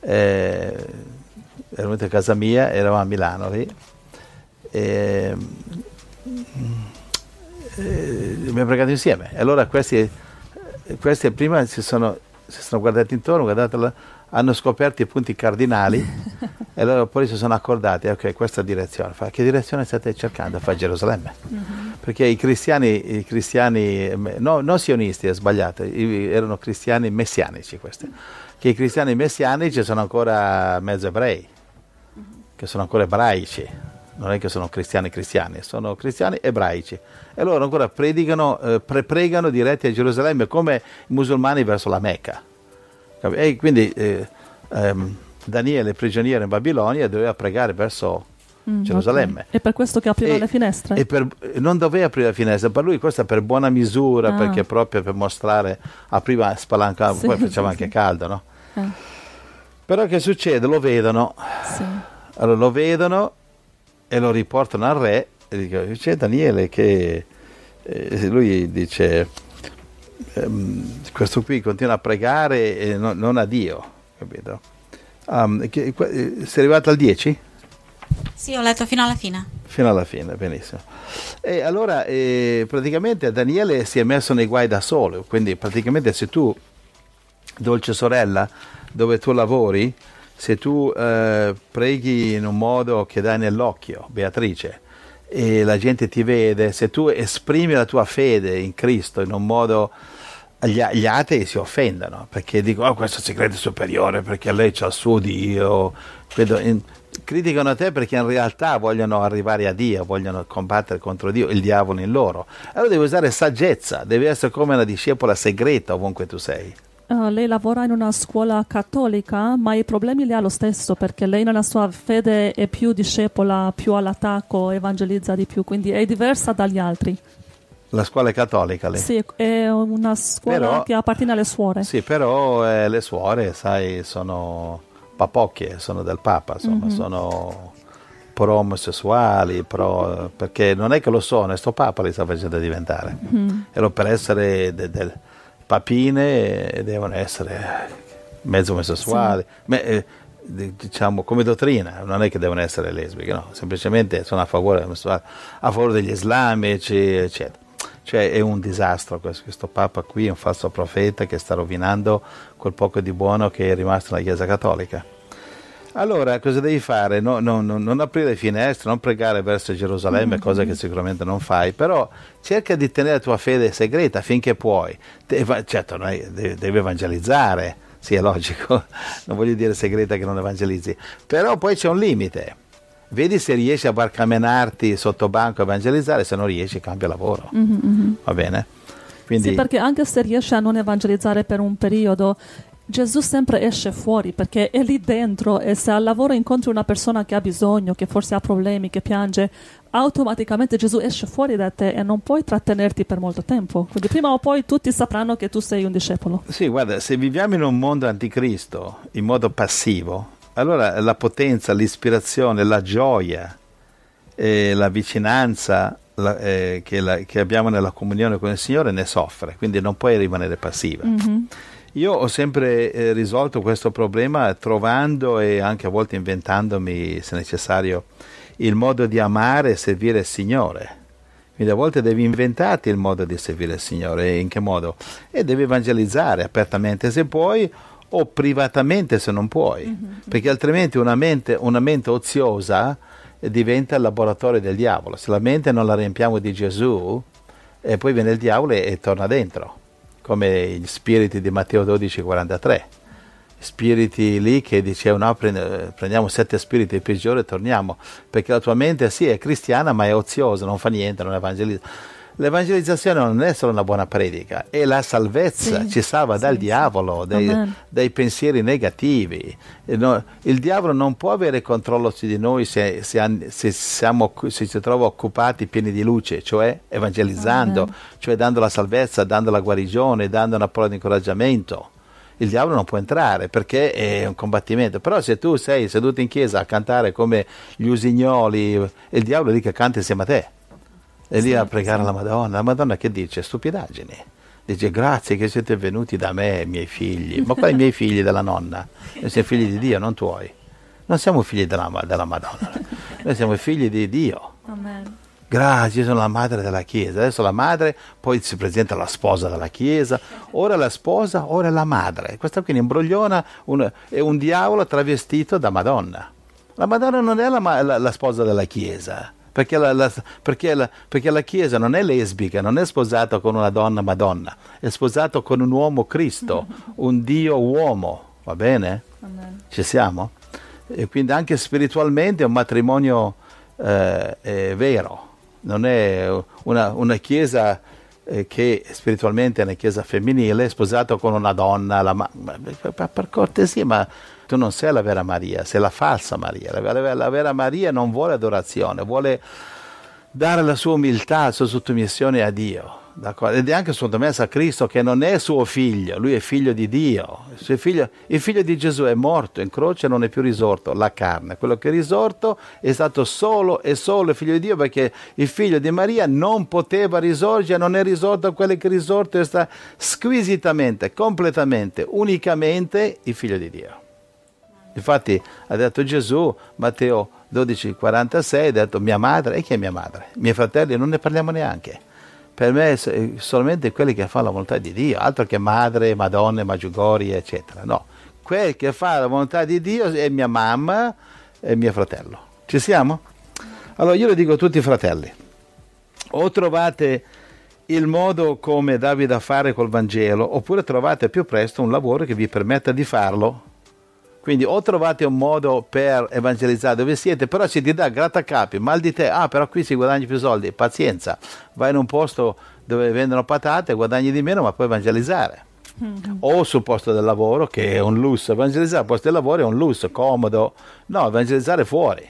eh, erano venuti a casa mia, eravamo a Milano lì, e, e eh, abbiamo pregato insieme. E allora questi, eh, questi prima si sono, si sono guardati intorno, guardate la hanno scoperto i punti cardinali e allora poi si sono accordati, ok, questa direzione, fa, che direzione state cercando? Fa Gerusalemme, mm-hmm. perché i cristiani, i cristiani no, non sionisti, è sbagliato, erano cristiani messianici questi, che i cristiani messianici sono ancora mezzo ebrei, che sono ancora ebraici, non è che sono cristiani cristiani, sono cristiani ebraici. E loro ancora predicano, eh, pre- pregano diretti a Gerusalemme come i musulmani verso la Mecca e quindi eh, ehm, Daniele, prigioniero in Babilonia, doveva pregare verso mm, Gerusalemme. Okay. E per questo che apriva e, le finestre? E per, non doveva aprire le finestre, per lui questa per buona misura, ah. perché proprio per mostrare, apriva spalancava, sì, poi faceva sì, anche sì. caldo, no? Eh. Però che succede? Lo vedono. Allora lo vedono e lo riportano al re e dicono, c'è Daniele che... Eh, lui dice ehm, questo qui continua a pregare e non, non a Dio, capito? Um, che, eh, sei arrivato al 10? Sì, ho letto fino alla fine. Fino alla fine, benissimo. E allora eh, praticamente Daniele si è messo nei guai da solo, quindi praticamente se tu, dolce sorella, dove tu lavori, se tu eh, preghi in un modo che dai nell'occhio, Beatrice, e la gente ti vede, se tu esprimi la tua fede in Cristo in un modo gli, gli atei si offendono perché dicono oh, questo segreto è superiore perché lei ha il suo Dio in, criticano te perché in realtà vogliono arrivare a Dio vogliono combattere contro Dio il diavolo in loro allora devi usare saggezza devi essere come una discepola segreta ovunque tu sei eh, lei lavora in una scuola cattolica, ma i problemi li ha lo stesso perché lei nella sua fede è più discepola, più all'attacco, evangelizza di più, quindi è diversa dagli altri. La scuola è cattolica lei? Sì, è una scuola però, che appartiene alle suore. Sì, però eh, le suore, sai, sono papocchie, sono del Papa, insomma, mm-hmm. sono pro-omosessuali, pro, perché non è che lo sono, è sto Papa li sta facendo diventare. Mm-hmm. E lo per essere de, de, papine devono essere mezzo omosessuali, sì. Eh, diciamo come dottrina, non è che devono essere lesbiche, no, semplicemente sono a favore, a favore degli islamici, eccetera. Cioè è un disastro questo, questo Papa qui, è un falso profeta che sta rovinando quel poco di buono che è rimasto nella Chiesa Cattolica. Allora, cosa devi fare? No, no, no, non aprire le finestre, non pregare verso Gerusalemme, mm-hmm. cosa che sicuramente non fai, però cerca di tenere la tua fede segreta finché puoi. Deve, certo, devi, devi evangelizzare, sì, è logico, non voglio dire segreta che non evangelizzi, però poi c'è un limite. Vedi se riesci a barcamenarti sotto banco a evangelizzare, se non riesci cambia lavoro. Mm-hmm. mm-hmm. Va bene? Quindi... Sì, perché anche se riesci a non evangelizzare per un periodo, Gesù sempre esce fuori perché è lì dentro e se al lavoro incontri una persona che ha bisogno, che forse ha problemi, che piange, automaticamente Gesù esce fuori da te e non puoi trattenerti per molto tempo. Quindi prima o poi tutti sapranno che tu sei un discepolo. Sì, guarda, se viviamo in un mondo anticristo in modo passivo, allora la potenza, l'ispirazione, la gioia, eh, la vicinanza la, eh, che, la, che, abbiamo nella comunione con il Signore ne soffre, quindi non puoi rimanere passiva. Mm-hmm. Io ho sempre eh, risolto questo problema trovando e anche a volte inventandomi, se necessario, il modo di amare e servire il Signore. Quindi a volte devi inventarti il modo di servire il Signore, in che modo? E devi evangelizzare apertamente se puoi o privatamente se non puoi, mm-hmm. perché altrimenti una mente, una mente oziosa eh, diventa il laboratorio del diavolo. Se la mente non la riempiamo di Gesù, e eh, poi viene il diavolo e, e torna dentro come gli spiriti di Matteo 12, 43. Spiriti lì che dicevano no, prendiamo sette spiriti peggiori e torniamo, perché la tua mente sì è cristiana ma è oziosa, non fa niente, non evangelizza l'evangelizzazione non è solo una buona predica, è la salvezza, sì, ci salva sì, dal sì, diavolo, dai, dai, pensieri negativi. il diavolo non può avere controllo su di noi se, se, se, siamo, se ci trova occupati pieni di luce, cioè evangelizzando, Amen. cioè dando la salvezza, dando la guarigione, dando una parola di incoraggiamento il diavolo non può entrare perché è un combattimento. Però se tu sei seduto in chiesa a cantare come gli usignoli, il diavolo lì che canta insieme a te. E lì a pregare la Madonna. La Madonna che dice? Stupidaggini. Dice grazie che siete venuti da me, miei figli. Ma quali miei figli della nonna? Noi siamo figli di Dio, non tuoi. Non siamo figli della, della Madonna. Noi siamo figli di Dio. Amen. Grazie, sono la madre della Chiesa. Adesso la madre, poi si presenta la sposa della Chiesa, ora la sposa, ora la madre. Questa qui è imbrogliona, un, è un diavolo travestito da Madonna. La Madonna non è la, la, la sposa della Chiesa perché la, la, perché, la, perché la, Chiesa non è lesbica, non è sposata con una donna Madonna, è sposata con un uomo Cristo, un Dio uomo, va bene? Amen. Ci siamo? E quindi anche spiritualmente è un matrimonio eh, è vero, non è una, una Chiesa eh, che spiritualmente è una Chiesa femminile, è sposata con una donna, ma, per cortesia, ma tu non sei la vera Maria, sei la falsa Maria. La, la, la vera Maria non vuole adorazione, vuole dare la sua umiltà, la sua sottomissione a Dio. D'accordo? Ed è anche sottomessa a Cristo che non è suo figlio, lui è figlio di Dio. Il figlio, il figlio di Gesù è morto in croce e non è più risorto, la carne. Quello che è risorto è stato solo e solo il figlio di Dio perché il figlio di Maria non poteva risorgere, non è risorto quello che è risorto, è stato squisitamente, completamente, unicamente il figlio di Dio. Infatti ha detto Gesù, Matteo 12, 46, ha detto mia madre, e chi è mia madre? miei fratelli non ne parliamo neanche. Per me è eh, solamente quelli che fanno la volontà di Dio, altro che madre, madonna, maggiugorie, eccetera. No, quel che fa la volontà di Dio è mia mamma e mio fratello. Ci siamo? Allora io le dico a tutti i fratelli, o trovate il modo come Davide a fare col Vangelo, oppure trovate più presto un lavoro che vi permetta di farlo quindi o trovate un modo per evangelizzare dove siete, però se ti dà grattacapi, mal di te, ah però qui si guadagna più soldi, pazienza, vai in un posto dove vendono patate, guadagni di meno ma puoi evangelizzare. Mm-hmm. O sul posto del lavoro che è un lusso, evangelizzare al posto del lavoro è un lusso, comodo, no, evangelizzare fuori,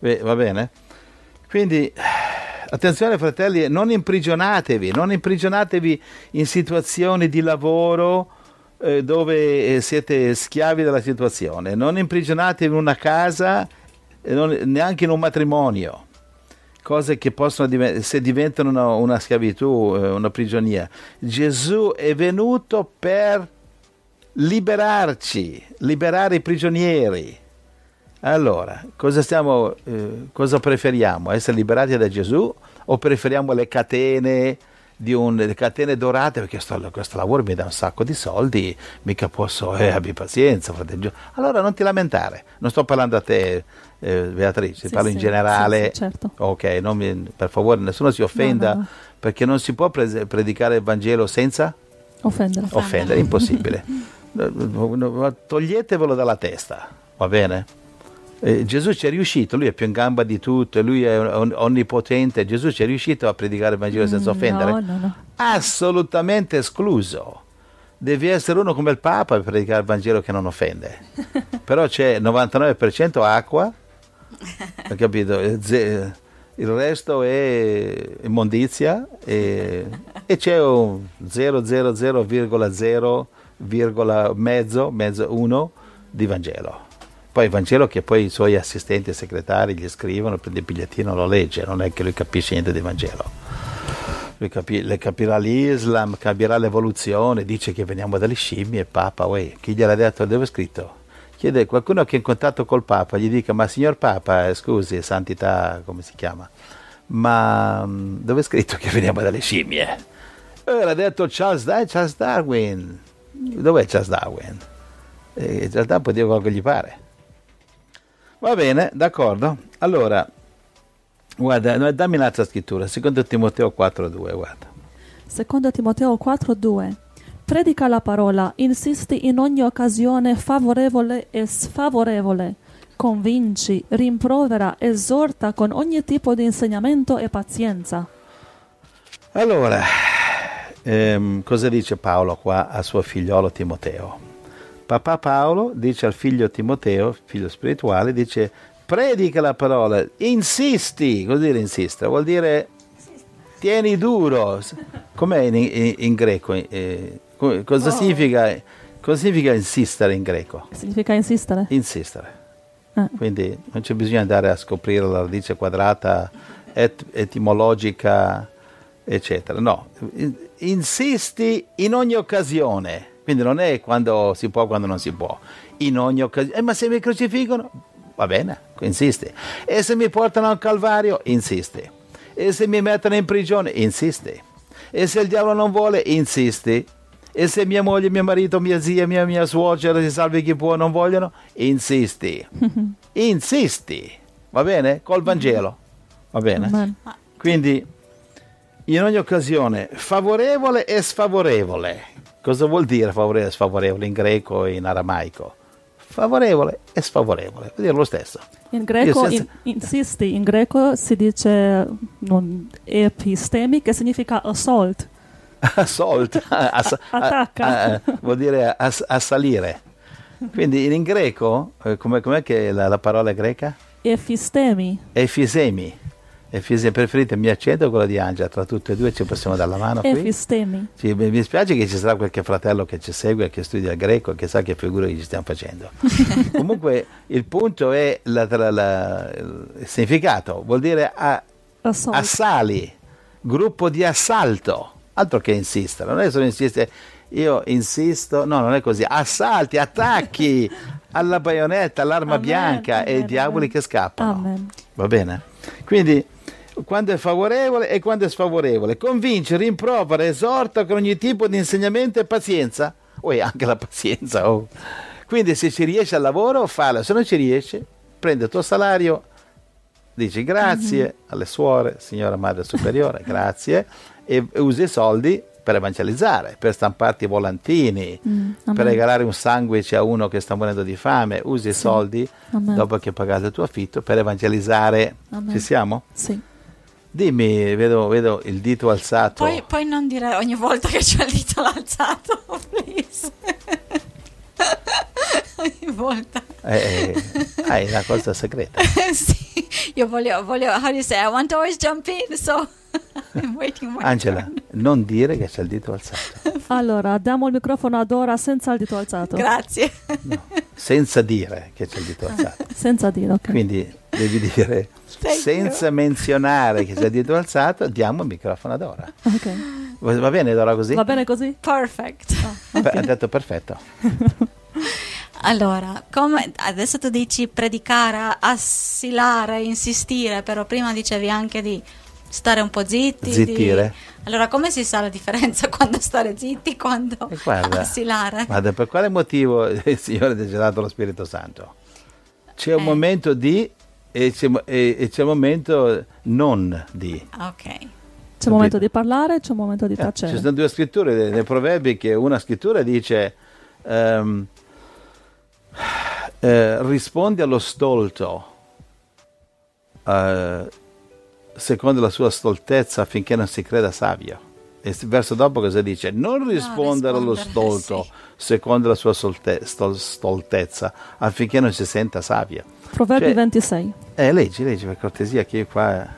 va bene? Quindi attenzione fratelli, non imprigionatevi, non imprigionatevi in situazioni di lavoro eh, dove eh, siete schiavi della situazione, non imprigionatevi in una casa, eh, non, neanche in un matrimonio, cose che possono div- se diventano una, una schiavitù, eh, una prigionia. Gesù è venuto per liberarci, liberare i prigionieri. Allora, cosa, stiamo, eh, cosa preferiamo? Essere liberati da Gesù o preferiamo le catene? di un, delle catene dorate perché sto, questo lavoro mi dà un sacco di soldi, mica posso, eh, certo. abbi pazienza, fratello. Allora non ti lamentare, non sto parlando a te eh, Beatrice, sì, parlo sì, in generale. Sì, certo. Ok, mi, per favore nessuno si offenda no, no, no. perché non si può pre- predicare il Vangelo senza offendere. Offendere, offendere impossibile. Toglietevelo dalla testa, va bene? Eh, Gesù ci è riuscito, lui è più in gamba di tutto, lui è on- onnipotente, Gesù ci è riuscito a predicare il Vangelo mm, senza offendere? No, no, no. Assolutamente escluso. Devi essere uno come il Papa per predicare il Vangelo che non offende. Però c'è 99% acqua, hai capito? Eh, Z- il resto è immondizia e, e c'è un 0,00,0,0,1 di Vangelo. Poi il Vangelo che poi i suoi assistenti e segretari gli scrivono, prende il bigliettino, e lo legge, non è che lui capisce niente del Vangelo. Lui capi- capirà l'Islam, capirà l'evoluzione, dice che veniamo dalle scimmie, Papa, uè, chi gliel'ha detto dove è scritto? Chiede qualcuno che è in contatto col Papa, gli dica, ma signor Papa, eh, scusi, santità, come si chiama, ma mm, dove è scritto che veniamo dalle scimmie? Eh? eh, l'ha detto Charles, Dar- Charles Darwin. Dov'è Charles Darwin? Eh, Charles Darwin può dire quello che gli pare Va bene, d'accordo. Allora, guarda, dammi un'altra scrittura, secondo Timoteo 4.2, guarda. Secondo Timoteo 4.2. Predica la parola, insisti in ogni occasione favorevole e sfavorevole, convinci, rimprovera, esorta con ogni tipo di insegnamento e pazienza. Allora, ehm, cosa dice Paolo qua a suo figliolo Timoteo? Papà Paolo dice al figlio Timoteo, figlio spirituale, dice predica la parola, insisti, cosa dire insista? Vuol dire tieni duro, com'è in, in, in greco? Eh, cosa, oh. significa, cosa, significa, insistere in greco? Significa insistere. Insistere. Ah. Quindi non c'è bisogno di andare a scoprire la radice quadrata et, etimologica, eccetera. No, insisti in ogni occasione quindi non è quando si può, quando non si può. In ogni occasione. Eh, ma se mi crocifiggono? Va bene, insiste. E se mi portano al Calvario? Insiste. E se mi mettono in prigione? Insiste. E se il diavolo non vuole? Insiste. E se mia moglie, mio marito, mia zia, mia, mia suocera, si salvi chi può, non vogliono? Insisti. Insisti. Va bene? Col Vangelo. Va bene? Quindi in ogni occasione favorevole e sfavorevole Cosa vuol dire favorevole e sfavorevole in greco e in aramaico? Favorevole e sfavorevole, vuol dire lo stesso. In greco, senza... in, insisti, in greco si dice non, epistemi che significa assault. assault, ah, ass- attacca. A, ah, a, ah, vuol dire ass- assalire. Quindi in, greco, eh, com'è, com'è che la, la parola greca? Efistemi. Efisemi e fisi preferite mi accendo con quella di Angela, tra tutte e due ci possiamo dare la mano. Qui. Efistemi. Ci, mi, mi spiace che ci sarà qualche fratello che ci segue, che studia il greco, che sa che figure ci stiamo facendo. Comunque il punto è la, la, la, il significato, vuol dire a, assali, gruppo di assalto, altro che insistere, non è solo insistere, io insisto, no non è così, assalti, attacchi alla baionetta, all'arma Amen. bianca Amen. e i diavoli che scappano. Amen. Va bene? Quindi quando è favorevole e quando è sfavorevole. Convince, rimprovera, esorta con ogni tipo di insegnamento e pazienza. O è anche la pazienza. Oh. Quindi se ci riesce al lavoro, falla. Se non ci riesce, prende il tuo salario, dici grazie mm-hmm. alle suore, signora madre superiore, grazie, e usi i soldi per evangelizzare, per stamparti i volantini, mm, per regalare un sandwich a uno che sta morendo di fame, usi sì. i soldi amen. dopo che hai pagato il tuo affitto per evangelizzare. Amen. Ci siamo? Sì. Dimmi, vedo, vedo, il dito alzato. Poi, poi, non dire ogni volta che c'è il dito alzato, please. ogni volta. Eh, eh, è una cosa segreta. sì, io voglio, voglio, how do you say, I want to always jump in, so I'm waiting my Angela, turn. non dire che c'è il dito alzato. allora, diamo il microfono ad ora senza il dito alzato. Grazie. No, senza dire che c'è il dito alzato. senza dire, ok. Quindi devi dire senza menzionare che c'è dietro alzato, diamo il microfono ad Ora. Okay. Va bene Dora così? Va bene così? Perfect. Oh, okay. Ha detto perfetto. Allora, come adesso tu dici predicare, assilare, insistere, però prima dicevi anche di stare un po' zitti. Zittire. Di... Allora, come si sa la differenza quando stare zitti, quando e eh, quando assilare? Guarda, per quale motivo il Signore ti ha dato lo Spirito Santo? C'è eh. un momento di e c'è, e, e c'è, un momento non di. Ok. C'è un momento di parlare, c'è un momento di tacere. Eh, ci sono due scritture nei proverbi che una scrittura dice um, eh, rispondi allo stolto eh, secondo la sua stoltezza affinché non si creda savio. E verso dopo cosa dice? Non rispondere allo stolto sì. secondo la sua solte, stol, stoltezza affinché non si senta savia. Proverbi cioè, 26. Eh, leggi, leggi per cortesia che qua... Eh.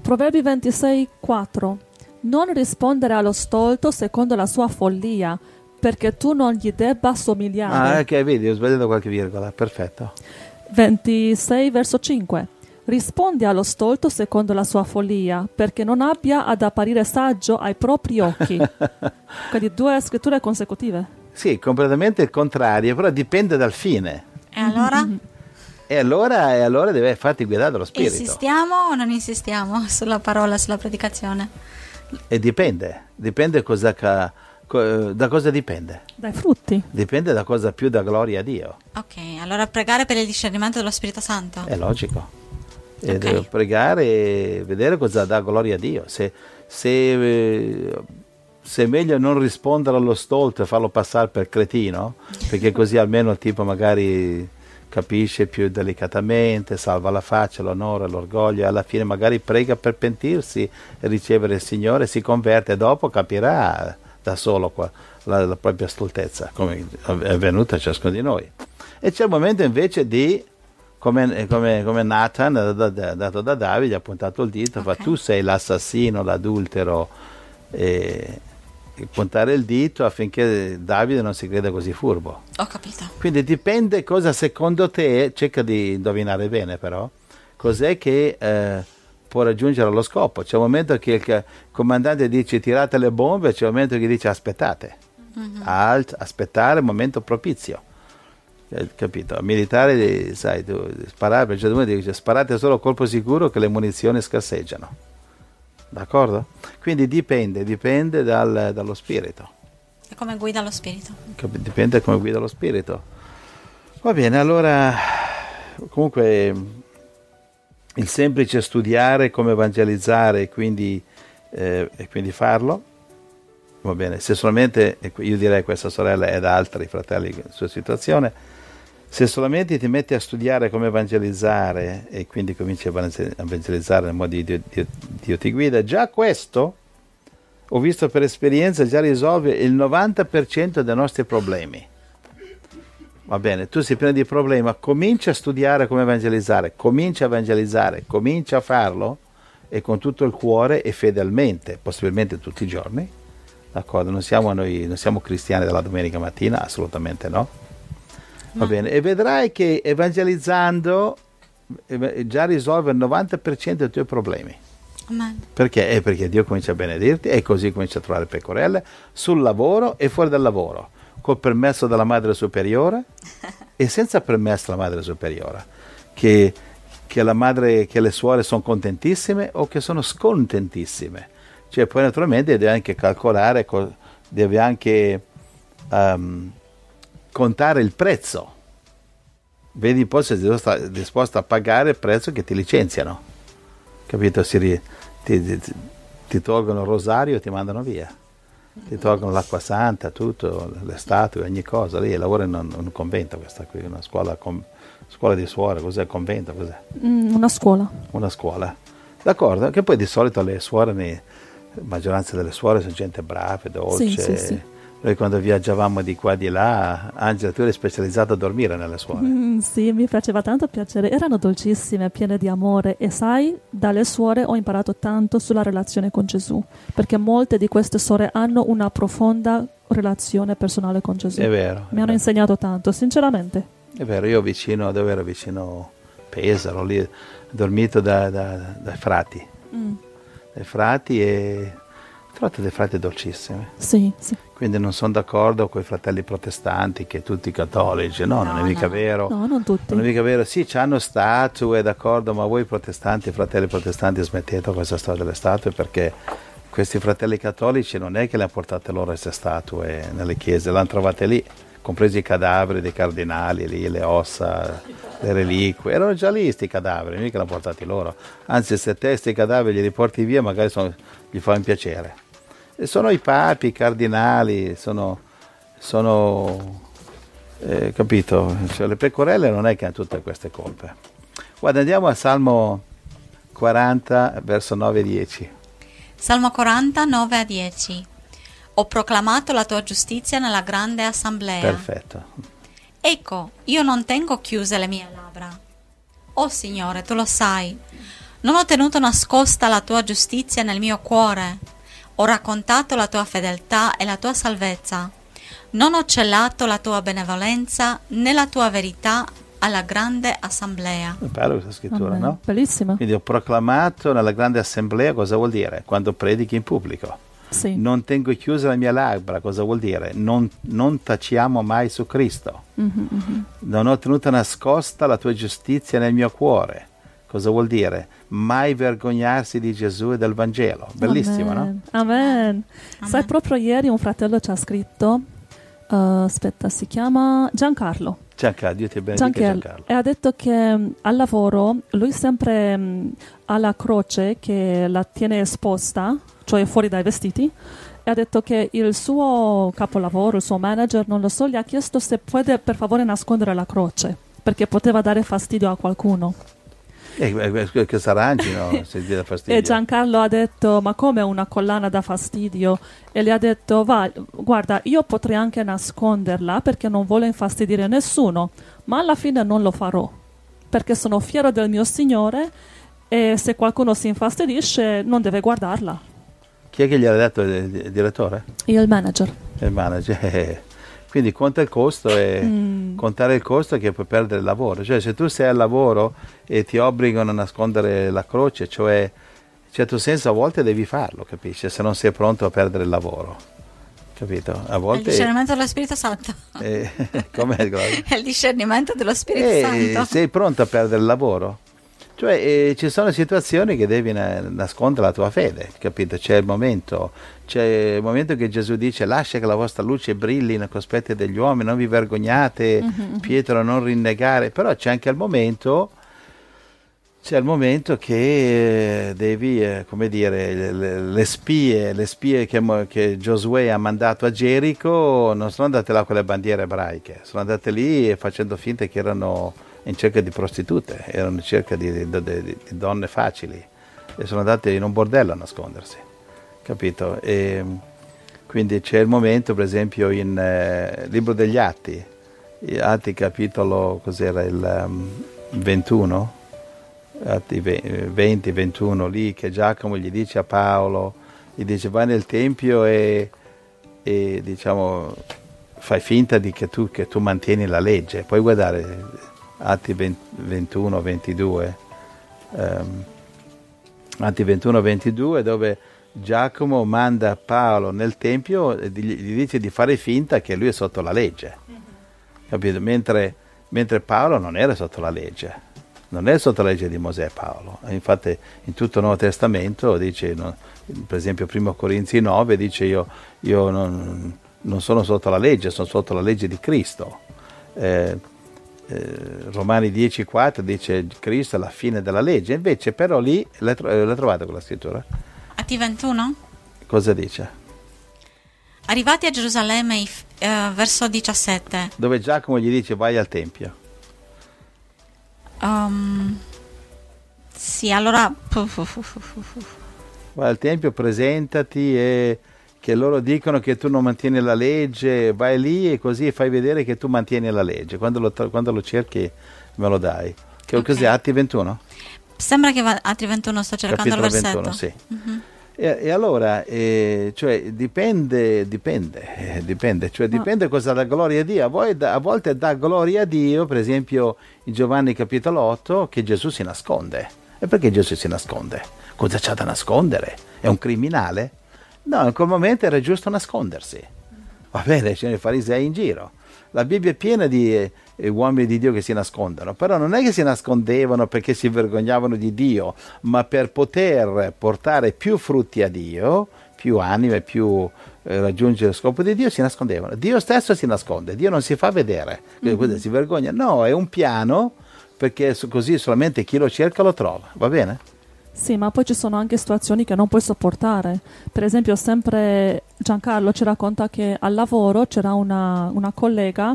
Proverbi 26, 4. Non rispondere allo stolto secondo la sua follia, perché tu non gli debba somigliare. Ah, ok, vedi, ho sbagliato qualche virgola, perfetto. 26, verso 5 risponde allo stolto secondo la sua follia, perché non abbia ad apparire saggio ai propri occhi. Quindi due scritture consecutive. Sì, completamente il contrario, però dipende dal fine. E allora? E allora, e allora deve farti guidare dallo spirito. Insistiamo o non insistiamo sulla parola, sulla predicazione? E dipende, dipende cosa, da cosa dipende? Dai frutti. Dipende da cosa più da gloria a Dio. Ok, allora pregare per il discernimento dello Spirito Santo. È logico okay. devo pregare e vedere cosa dà gloria a Dio. Se, se, eh, se è meglio non rispondere allo stolto e farlo passare per cretino, perché così almeno il tipo magari capisce più delicatamente, salva la faccia, l'onore, l'orgoglio, e alla fine magari prega per pentirsi e ricevere il Signore, si converte e dopo capirà da solo qua, la, la propria stoltezza, come è avvenuta a ciascuno di noi. E c'è il momento invece di come, come, come Nathan, dato da Davide, ha puntato il dito, okay. fa tu sei l'assassino, l'adultero, e, e puntare il dito affinché Davide non si creda così furbo. Ho capito. Quindi dipende cosa secondo te, cerca di indovinare bene però, cos'è che... Eh, può raggiungere lo scopo. C'è un momento che il comandante dice tirate le bombe, c'è un momento che dice aspettate. Mm-hmm. Alt, aspettare, momento propizio. Eh, capito? militare, sai, tu, sparare, per certo dice, sparate solo a colpo sicuro che le munizioni scarseggiano. D'accordo? Quindi dipende, dipende dal, dallo spirito. E come guida lo spirito. Cap- dipende come guida lo spirito. Va bene, allora, comunque, il semplice studiare come evangelizzare e quindi, eh, e quindi farlo va bene, se solamente, io direi questa sorella ed altri fratelli in sua situazione, se solamente ti metti a studiare come evangelizzare e quindi cominci a evangelizzare nel modo di Dio, Dio, Dio ti guida, già questo, ho visto per esperienza, già risolve il 90% dei nostri problemi. Va bene, tu sei pieno di problemi, comincia a studiare come evangelizzare, comincia a evangelizzare, comincia a farlo e con tutto il cuore e fedelmente, possibilmente tutti i giorni. D'accordo, non siamo, noi, non siamo cristiani della domenica mattina, assolutamente no Va bene, e vedrai che evangelizzando già risolve il 90% dei tuoi problemi. Perché? Eh, perché Dio comincia a benedirti e così comincia a trovare pecorelle sul lavoro e fuori dal lavoro, col permesso della Madre Superiore e senza permesso della Madre Superiore, che, che, la madre, che le suore sono contentissime o che sono scontentissime. Cioè poi naturalmente devi anche calcolare, devi anche... Um, contare il prezzo. Vedi un po' se sei disposto a pagare il prezzo che ti licenziano. Capito? Si, ti, ti, ti tolgono il rosario e ti mandano via. Ti tolgono l'acqua santa, tutto, le statue, ogni cosa. Lì lavora in un, un convento, questa qui, una scuola, com, scuola di suore, cos'è? il Convento, cos'è? Mm, una scuola. Una scuola. D'accordo? Che poi di solito le suore, la maggioranza delle suore sono gente brava, dolce. Sì, sì, sì noi quando viaggiavamo di qua e di là, Angela, tu eri specializzata a dormire nelle suore. Mm, sì, mi faceva tanto piacere. Erano dolcissime, piene di amore. E sai, dalle suore ho imparato tanto sulla relazione con Gesù, perché molte di queste suore hanno una profonda relazione personale con Gesù. È vero. Mi è hanno vero. insegnato tanto, sinceramente. È vero, io vicino, dove ero vicino Pesaro, lì, ho dormito da, da, frati. Mm. Dai frati e trovate dei frati dolcissimi. Sì, sì. Quindi non sono d'accordo con i fratelli protestanti che tutti cattolici, no, no non è mica no. vero. No, non tutti. Non è mica vero, sì, hanno statue, d'accordo, ma voi protestanti, fratelli protestanti, smettete questa storia delle statue perché questi fratelli cattolici non è che le hanno portate loro queste statue nelle chiese, le hanno trovate lì, compresi i cadaveri dei cardinali, lì, le ossa, le reliquie, erano già lì questi cadaveri, non è che le hanno portati loro. Anzi, se te questi cadaveri li porti via magari sono, gli fa un piacere sono i papi, i cardinali, sono, sono eh, capito, cioè, le pecorelle non è che hanno tutte queste colpe. Guarda, andiamo a Salmo 40, verso 9 e 10. Salmo 40, 9 a 10. Ho proclamato la tua giustizia nella grande assemblea. Perfetto. Ecco, io non tengo chiuse le mie labbra. Oh Signore, tu lo sai. Non ho tenuto nascosta la tua giustizia nel mio cuore ho raccontato la tua fedeltà e la tua salvezza. Non ho celato la tua benevolenza né la tua verità alla grande assemblea. È bello questa scrittura, Vabbè, no? Bellissima. Quindi ho proclamato nella grande assemblea cosa vuol dire? Quando predichi in pubblico. Sì. Non tengo chiusa la mia labbra, cosa vuol dire? Non, non taciamo mai su Cristo. Mm-hmm, mm-hmm. Non ho tenuta nascosta la tua giustizia nel mio cuore. Cosa vuol dire? Mai vergognarsi di Gesù e del Vangelo. Bellissimo, Amen. no? Amen. Amen. Sai, proprio ieri un fratello ci ha scritto, uh, aspetta, si chiama Giancarlo. Giancarlo, Dio ti benedica Giancarlo. E ha detto che mm, al lavoro lui sempre mh, mm, ha la croce che la tiene esposta, cioè fuori dai vestiti, e ha detto che il suo capolavoro, il suo manager, non lo so, gli ha chiesto se può per favore nascondere la croce, perché poteva dare fastidio a qualcuno. Eh, eh, eh, che sarangino, sentite fastidio. E Giancarlo ha detto, ma come una collana da fastidio? E gli ha detto, va, guarda, io potrei anche nasconderla perché non voglio infastidire nessuno, ma alla fine non lo farò, perché sono fiero del mio Signore e se qualcuno si infastidisce non deve guardarla. Chi è che gli ha detto il direttore? Io il manager. Il manager. Eh, quindi conta il costo e mm. contare il costo che puoi perdere il lavoro. Cioè se tu sei al lavoro e ti obbligano a nascondere la croce, cioè in certo senso a volte devi farlo, capisci? Se non sei pronto a perdere il lavoro. Capito? A volte... È il discernimento dello Spirito Santo. Eh, com'è? Guarda? È il discernimento dello Spirito eh, Santo. Sei pronto a perdere il lavoro? Cioè eh, ci sono situazioni che devi na- nascondere la tua fede, capito? C'è il momento, c'è il momento che Gesù dice lascia che la vostra luce brilli nei cospetti degli uomini, non vi vergognate, mm-hmm. Pietro non rinnegare, però c'è anche il momento c'è il momento che eh, devi, eh, come dire, le, spie, le spie che, che, Josué ha mandato a Gerico non sono andate là con le bandiere ebraiche, sono andate lì facendo finta che erano in cerca di prostitute, erano in cerca di, di, di, di donne facili e sono andate in un bordello a nascondersi, capito? E quindi c'è il momento, per esempio, in eh, Libro degli Atti, Atti capitolo, cos'era, il um, ehm, 21, Atti 20, 21, lì che Giacomo gli dice a Paolo, gli dice vai nel Tempio e, e diciamo fai finta di che tu, che tu mantieni la legge, puoi guardare Atti 21-22, ehm, Atti 21-22 dove Giacomo manda Paolo nel Tempio e gli dice di fare finta che lui è sotto la legge, mm-hmm. capito? Mentre, mentre Paolo non era sotto la legge, non è sotto la legge di Mosè Paolo, infatti in tutto il Nuovo Testamento dice, per esempio 1 Corinzi 9 dice io, io non, non, sono sotto la legge, sono sotto la legge di Cristo. Eh, eh, Romani 10,4 dice Cristo alla fine della legge, invece però lì l'ha, tro- eh, trovata quella scrittura. Atti 21 Cosa dice? Arrivati a Gerusalemme, eh, verso 17. Dove Giacomo gli dice vai al Tempio. Um, sì, allora... Vai al Tempio, presentati e che loro dicono che tu non mantieni la legge, vai lì e così fai vedere che tu mantieni la legge, quando lo, quando lo cerchi me lo dai. Che okay. così, Atti 21? Sembra che va, Atti 21 sto cercando Capitolo il versetto. 21, sì. Mm-hmm. E, e, allora, eh, cioè, dipende, dipende, eh, dipende, cioè dipende oh. cosa dà gloria a Dio. A, voi, a volte dà gloria a Dio, per esempio in Giovanni capitolo 8, che Gesù si nasconde. E perché Gesù si nasconde? Cosa c'ha da nascondere? È un criminale? No, in quel momento era giusto nascondersi. Va bene, c'erano i farisei in giro. La Bibbia è piena di eh, uomini di Dio che si nascondono, però non è che si nascondevano perché si vergognavano di Dio, ma per poter portare più frutti a Dio, più anime, più eh, raggiungere lo scopo di Dio, si nascondevano. Dio stesso si nasconde, Dio non si fa vedere, mm-hmm. si vergogna. No, è un piano perché così solamente chi lo cerca lo trova, va bene? Sì, ma poi ci sono anche situazioni che non puoi sopportare. Per esempio, sempre Giancarlo ci racconta che al lavoro c'era una, una collega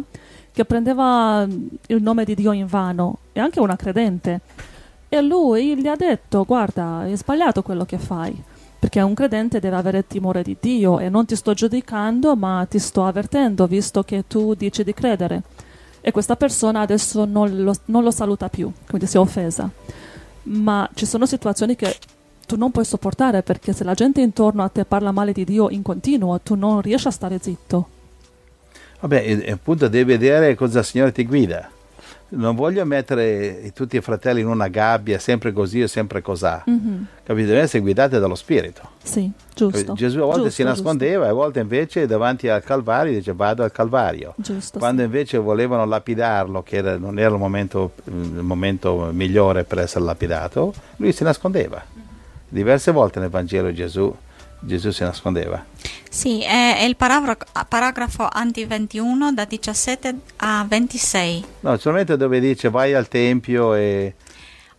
che prendeva il nome di Dio in vano, e anche una credente. E lui gli ha detto: Guarda, è sbagliato quello che fai, perché un credente deve avere timore di Dio e non ti sto giudicando, ma ti sto avvertendo, visto che tu dici di credere. E questa persona adesso non lo, non lo saluta più, quindi si è offesa ma ci sono situazioni che tu non puoi sopportare perché se la gente intorno a te parla male di Dio in continuo, tu non riesci a stare zitto. Vabbè, appunto devi vedere cosa il Signore ti guida non voglio mettere tutti i fratelli in una gabbia, sempre così e sempre cos'ha. Mm-hmm. Capite? Devono essere guidate dallo Spirito. Sì, giusto. Capito? Gesù a volte giusto, si nascondeva, giusto. a volte invece davanti al Calvario dice vado al Calvario. Giusto, Quando sì. invece volevano lapidarlo, che era, non era il momento, il momento, migliore per essere lapidato, lui si nascondeva. Diverse volte nel Vangelo Gesù Gesù si nascondeva. Sì, è, il paragrafo, paragrafo anti 21 da 17 a 26. No, solamente dove dice vai al tempio e...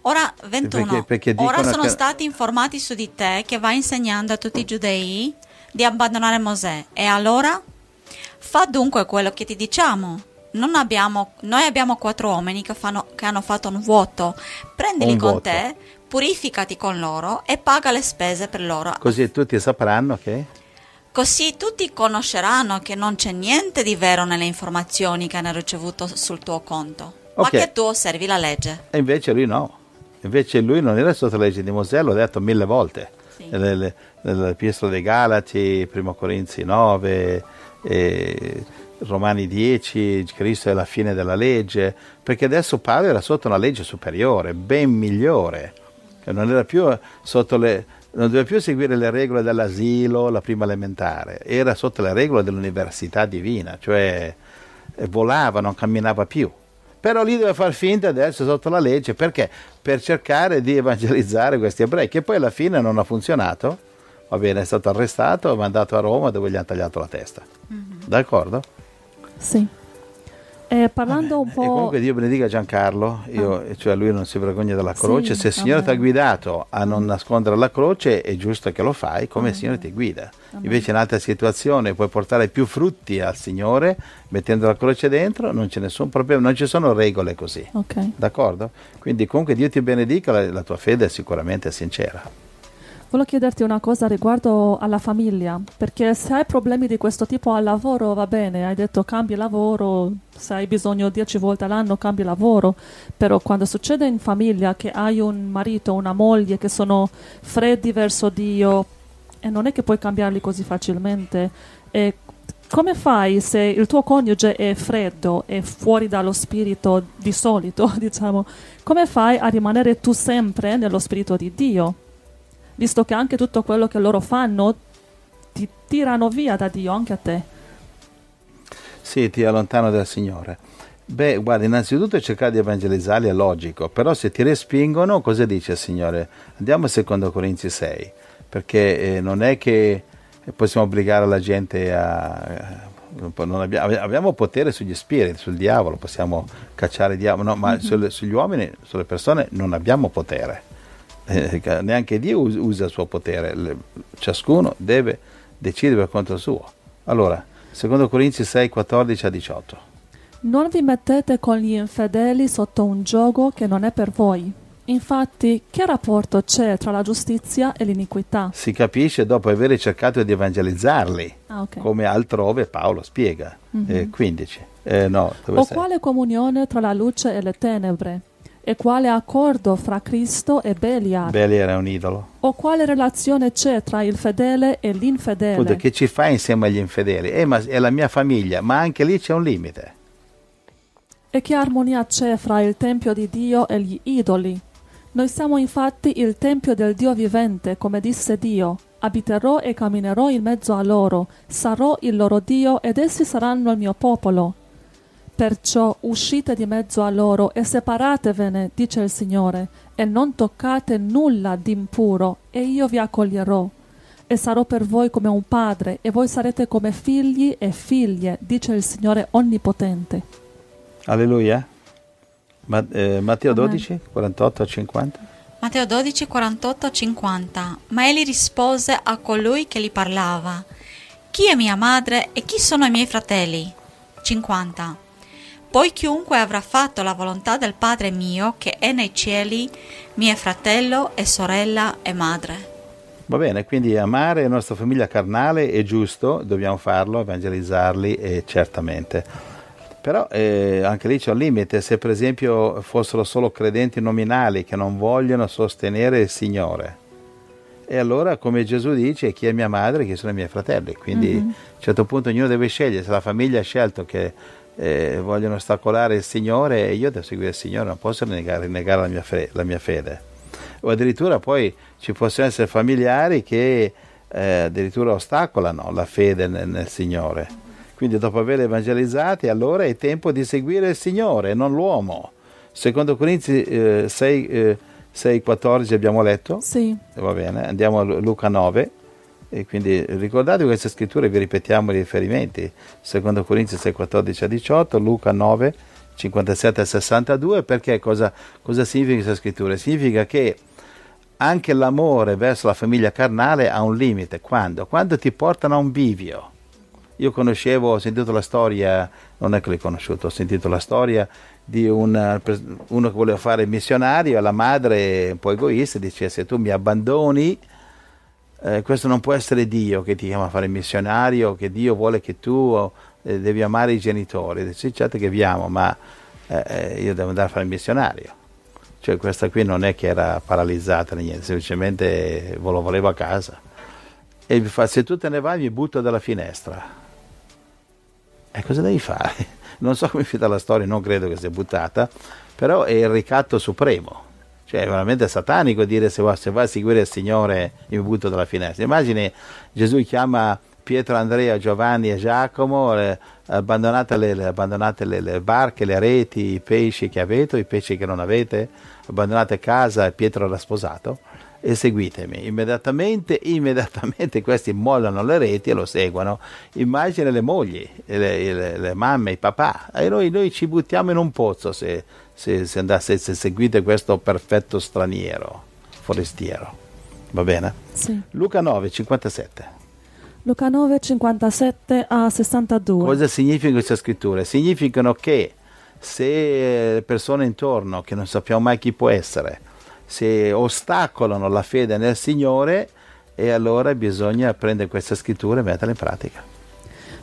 Ora 21. Perché, perché Ora sono che... stati informati su di te che vai insegnando a tutti i giudei di abbandonare Mosè. E allora fa dunque quello che ti diciamo. Abbiamo, noi abbiamo quattro uomini che, fanno, che, hanno fatto un vuoto. Prendili un con vuoto. te purificati con loro e paga le spese per loro. Così tutti sapranno che? Così tutti conosceranno che non c'è niente di vero nelle informazioni che hanno ricevuto sul tuo conto, okay. ma che tu osservi la legge. E invece lui no. Invece lui non era sotto la legge di Mosè, l'ho detto mille volte. Sì. L'epistola dei Galati, Primo Corinzi 9, eh, Romani 10, Cristo è la fine della legge, perché adesso Paolo era sotto una legge superiore, ben migliore che non, le, non doveva più seguire le regole dell'asilo, la prima elementare, era sotto le regole dell'università divina, cioè eh, volava, non camminava più. Però lì doveva far finta di essere sotto la legge, perché? Per cercare di evangelizzare questi ebrei, che poi alla fine non ha funzionato, va bene, è stato arrestato, mandato a Roma dove gli hanno tagliato la testa. Mm-hmm. D'accordo? Sì. Eh, parlando un po'. E comunque Dio benedica Giancarlo, io, ah. cioè lui non si vergogna della croce. Sì, Se il Signore ti ha guidato a mm. non nascondere la croce, è giusto che lo fai come Amen. il mm. Signore ti guida. Amen. Invece in altre situazioni puoi portare più frutti al Signore mettendo la croce dentro, non c'è nessun problema, non ci sono regole così. Okay. D'accordo? Quindi comunque Dio ti benedica, la, la tua fede è sicuramente sincera. Volevo chiederti una cosa riguardo alla famiglia, perché se hai problemi di questo tipo al lavoro va bene, hai detto cambi lavoro, se hai bisogno 10 volte all'anno cambi lavoro, però quando succede in famiglia che hai un marito, una moglie che sono freddi verso Dio e non è che puoi cambiarli così facilmente, e come fai se il tuo coniuge è freddo e fuori dallo spirito di solito, diciamo, come fai a rimanere tu sempre nello spirito di Dio? visto che anche tutto quello che loro fanno ti tirano via da Dio, anche a te. Sì, ti allontano dal Signore. Beh, guarda, innanzitutto cercare di evangelizzarli è logico, però se ti respingono, cosa dice il Signore? Andiamo a secondo Corinzi 6, perché eh, non è che possiamo obbligare la gente a... Eh, abbiamo, abbiamo, potere sugli spiriti, sul diavolo, possiamo cacciare il diavolo, no, ma mm-hmm. sul, sugli uomini, sulle persone non abbiamo potere eh, neanche Dio usa il suo potere, ciascuno deve decidere per conto suo. Allora, secondo Corinzi 6, 14 a 18. Non vi mettete con gli infedeli sotto un gioco che non è per voi. Infatti, che rapporto c'è tra la giustizia e l'iniquità? Si capisce dopo aver cercato di evangelizzarli, ah, okay. come altrove Paolo spiega. Mm-hmm. Eh, 15. Eh, no, o sei? quale comunione tra la luce e le tenebre? E quale accordo fra Cristo e Beliar? Beliar era un idolo. O quale relazione c'è tra il fedele e l'infedele? Appunto, che ci fa insieme agli infedeli? Eh, ma è la mia famiglia, ma anche lì c'è un limite. E che armonia c'è fra il Tempio di Dio e gli idoli? Noi siamo infatti il Tempio del Dio vivente, come disse Dio. Abiterò e camminerò in mezzo a loro, sarò il loro Dio ed essi saranno il mio popolo. Perciò uscite di mezzo a loro e separatevene, dice il Signore, e non toccate nulla d'impuro, e io vi accoglierò. E sarò per voi come un padre, e voi sarete come figli e figlie, dice il Signore Onnipotente. Alleluia. Ma, eh, Matteo 12, 48 a 50. Matteo 12, 48 a 50. Ma egli rispose a colui che gli parlava: Chi è mia madre e chi sono i miei fratelli? 50. Poi chiunque avrà fatto la volontà del Padre mio che è nei cieli, mi è fratello e sorella e madre. Va bene, quindi amare la nostra famiglia carnale è giusto, dobbiamo farlo, evangelizzarli eh, certamente. Però eh, anche lì c'è un limite, se per esempio fossero solo credenti nominali che non vogliono sostenere il Signore. E allora, come Gesù dice, chi è mia madre, e chi sono i miei fratelli. Quindi mm-hmm. a un certo punto ognuno deve scegliere, se la famiglia ha scelto che eh, vogliono ostacolare il Signore e io devo seguire il Signore, non posso rinnegare, negare la, mia fe, la, mia fede. O addirittura poi ci possono essere familiari che eh, addirittura ostacolano la fede nel, nel Signore. Quindi dopo aver evangelizzati allora è tempo di seguire il Signore, non l'uomo. Secondo Corinzi eh, 6, 6, 14 abbiamo letto? Sì. Va bene, andiamo a Luca 9. E quindi ricordate queste scritture, vi ripetiamo i riferimenti, secondo Corinzi 6, 14 a 18, Luca 9, 57 a 62, perché cosa, cosa significa questa scrittura? Significa che anche l'amore verso la famiglia carnale ha un limite, quando? Quando ti portano a un bivio. Io conoscevo, ho sentito la storia, non è che l'ho conosciuto, ho sentito la storia di una, uno che voleva fare missionario, la madre un po' egoista dice se tu mi abbandoni eh, questo non può essere Dio che ti chiama a fare missionario, che Dio vuole che tu eh, devi amare i genitori. Sì, certo che vi amo, ma eh, eh, io devo andare a fare il missionario. Cioè questa qui non è che era paralizzata niente, semplicemente lo volevo a casa. E mi fa, se tu te ne vai mi butto dalla finestra. E cosa devi fare? Non so come è finita la storia, non credo che sia buttata, però è il ricatto supremo cioè, veramente satanico dire se va, se va a seguire il Signore io mi butto dalla finestra. Immagini Gesù chiama Pietro, Andrea, Giovanni e Giacomo, eh, abbandonate, le, le, abbandonate le, le, barche, le reti, i pesci che avete o i pesci che non avete, abbandonate casa, Pietro era sposato e seguitemi. Immediatamente, immediatamente questi mollano le reti e lo seguono. Immagina le mogli, le, le, le mamme, i papà. E noi, noi, ci buttiamo in un pozzo se, se, se, andasse, se seguite questo perfetto straniero, forestiero. Va bene? Sì. Luca 9, 57. Luca 9, 57 a 62. Cosa significano queste scritture? Significano che se le persone intorno, che non sappiamo mai chi può essere, se ostacolano la fede nel Signore, e allora bisogna prendere queste scritture e metterle in pratica.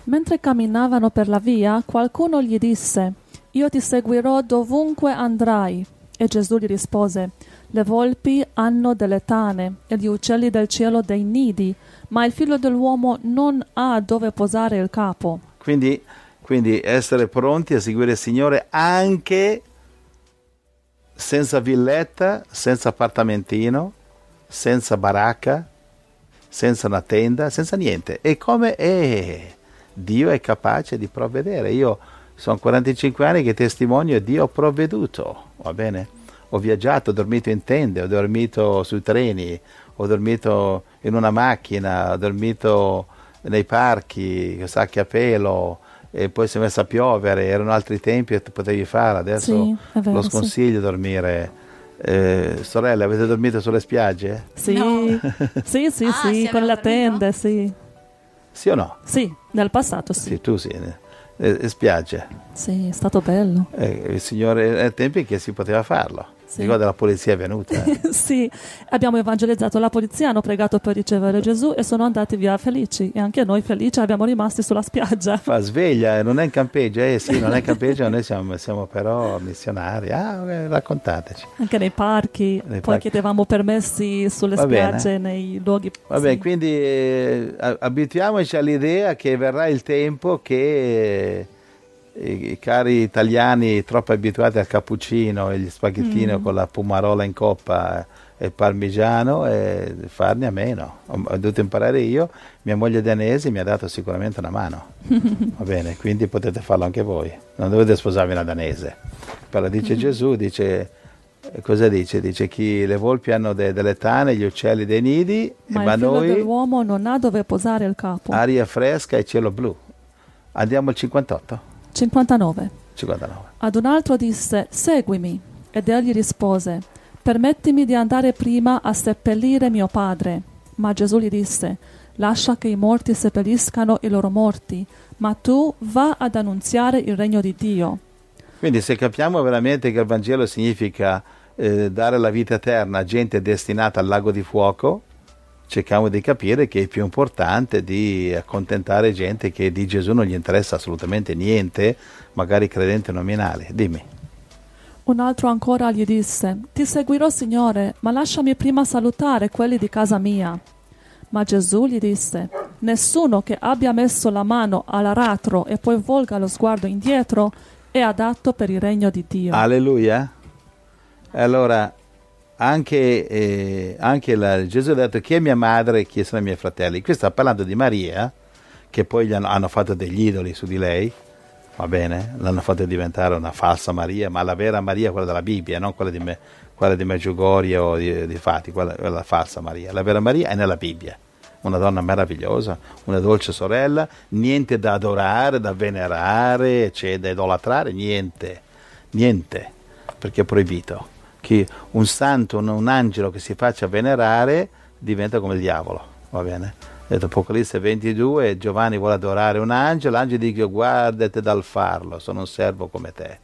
Mentre camminavano per la via, qualcuno gli disse, io ti seguirò dovunque andrai. E Gesù gli rispose, Le volpi hanno delle tane e gli uccelli del cielo dei nidi, ma il figlio dell'uomo non ha dove posare il capo. Quindi, quindi essere pronti a seguire il Signore anche senza villetta, senza appartamentino, senza baracca, senza una tenda, senza niente. E come è? Eh, Dio è capace di provvedere. Io sono 45 anni che testimonio e Dio ha provveduto, va bene? Ho viaggiato, ho dormito in tende, ho dormito sui treni, ho dormito in una macchina, ho dormito nei parchi, sacchi a pelo, e poi si è messa a piovere, erano altri tempi e potevi fare, adesso sì, vero, lo sconsiglio sì. dormire. Eh, sorelle, avete dormito sulle spiagge? Sì, no. sì, sì, ah, sì con la dormito? tenda, sì. Sì o no? Sì, nel passato sì. Sì, tu sì e, e spiagge. Sì, è stato bello. E eh, il Signore, ai tempi che si poteva farlo. Sì. Ricorda la polizia è venuta. Eh. sì, abbiamo evangelizzato la polizia, hanno pregato per ricevere Gesù e sono andati via felici. E anche noi felici abbiamo rimasti sulla spiaggia. Fa sveglia, eh, non è in campeggio, eh sì, non è in campeggio, noi siamo, siamo, però missionari. Ah, eh, raccontateci. Anche nei parchi, nei poi parchi. chiedevamo permessi sulle Va spiagge, bene. nei luoghi. Va sì. bene, quindi eh, abituiamoci all'idea che verrà il tempo che i, cari italiani troppo abituati al cappuccino e gli spaghettini mm. con la pomarola in coppa e il parmigiano e farne a meno. Ho, dovuto imparare io, mia moglie danese mi ha dato sicuramente una mano. Va bene, quindi potete farlo anche voi. Non dovete sposarvi una danese. Però dice mm. Gesù, dice cosa dice? Dice che le volpi hanno de, delle tane, gli uccelli dei nidi, ma, ma noi... l'uomo non ha dove posare il capo. Aria fresca e cielo blu. Andiamo al 58. 59. 59. Ad un altro disse, seguimi. Ed egli rispose, permettimi di andare prima a seppellire mio padre. Ma Gesù gli disse, lascia che i morti seppelliscano i loro morti, ma tu va ad annunziare il regno di Dio. Quindi se capiamo veramente che il Vangelo significa eh, dare la vita eterna a gente destinata al lago di fuoco, cerchiamo di capire che è più importante di accontentare gente che di Gesù non gli interessa assolutamente niente, magari credente nominale. Dimmi. Un altro ancora gli disse, Ti seguirò Signore, ma lasciami prima salutare quelli di casa mia. Ma Gesù gli disse, Nessuno che abbia messo la mano all'aratro e poi volga lo sguardo indietro è adatto per il regno di Dio. Alleluia. Allora, anche, eh, anche la, Gesù ha detto chi è mia madre e chi sono i miei fratelli. Qui sta parlando di Maria, che poi gli hanno, hanno fatto degli idoli su di lei, va bene? L'hanno fatta diventare una falsa Maria, ma la vera Maria, quella della Bibbia, non quella di, me, quella di Meggiugorie o di, di Fati, quella, quella falsa Maria. La vera Maria è nella Bibbia una donna meravigliosa, una dolce sorella, niente da adorare, da venerare, cioè, da idolatrare, niente, niente, perché è proibito che un santo, un angelo che si faccia venerare diventa come il diavolo, va bene? Detto Apocalisse 22, Giovanni vuole adorare un angelo, l'angelo dice guardate dal farlo, sono un servo come te.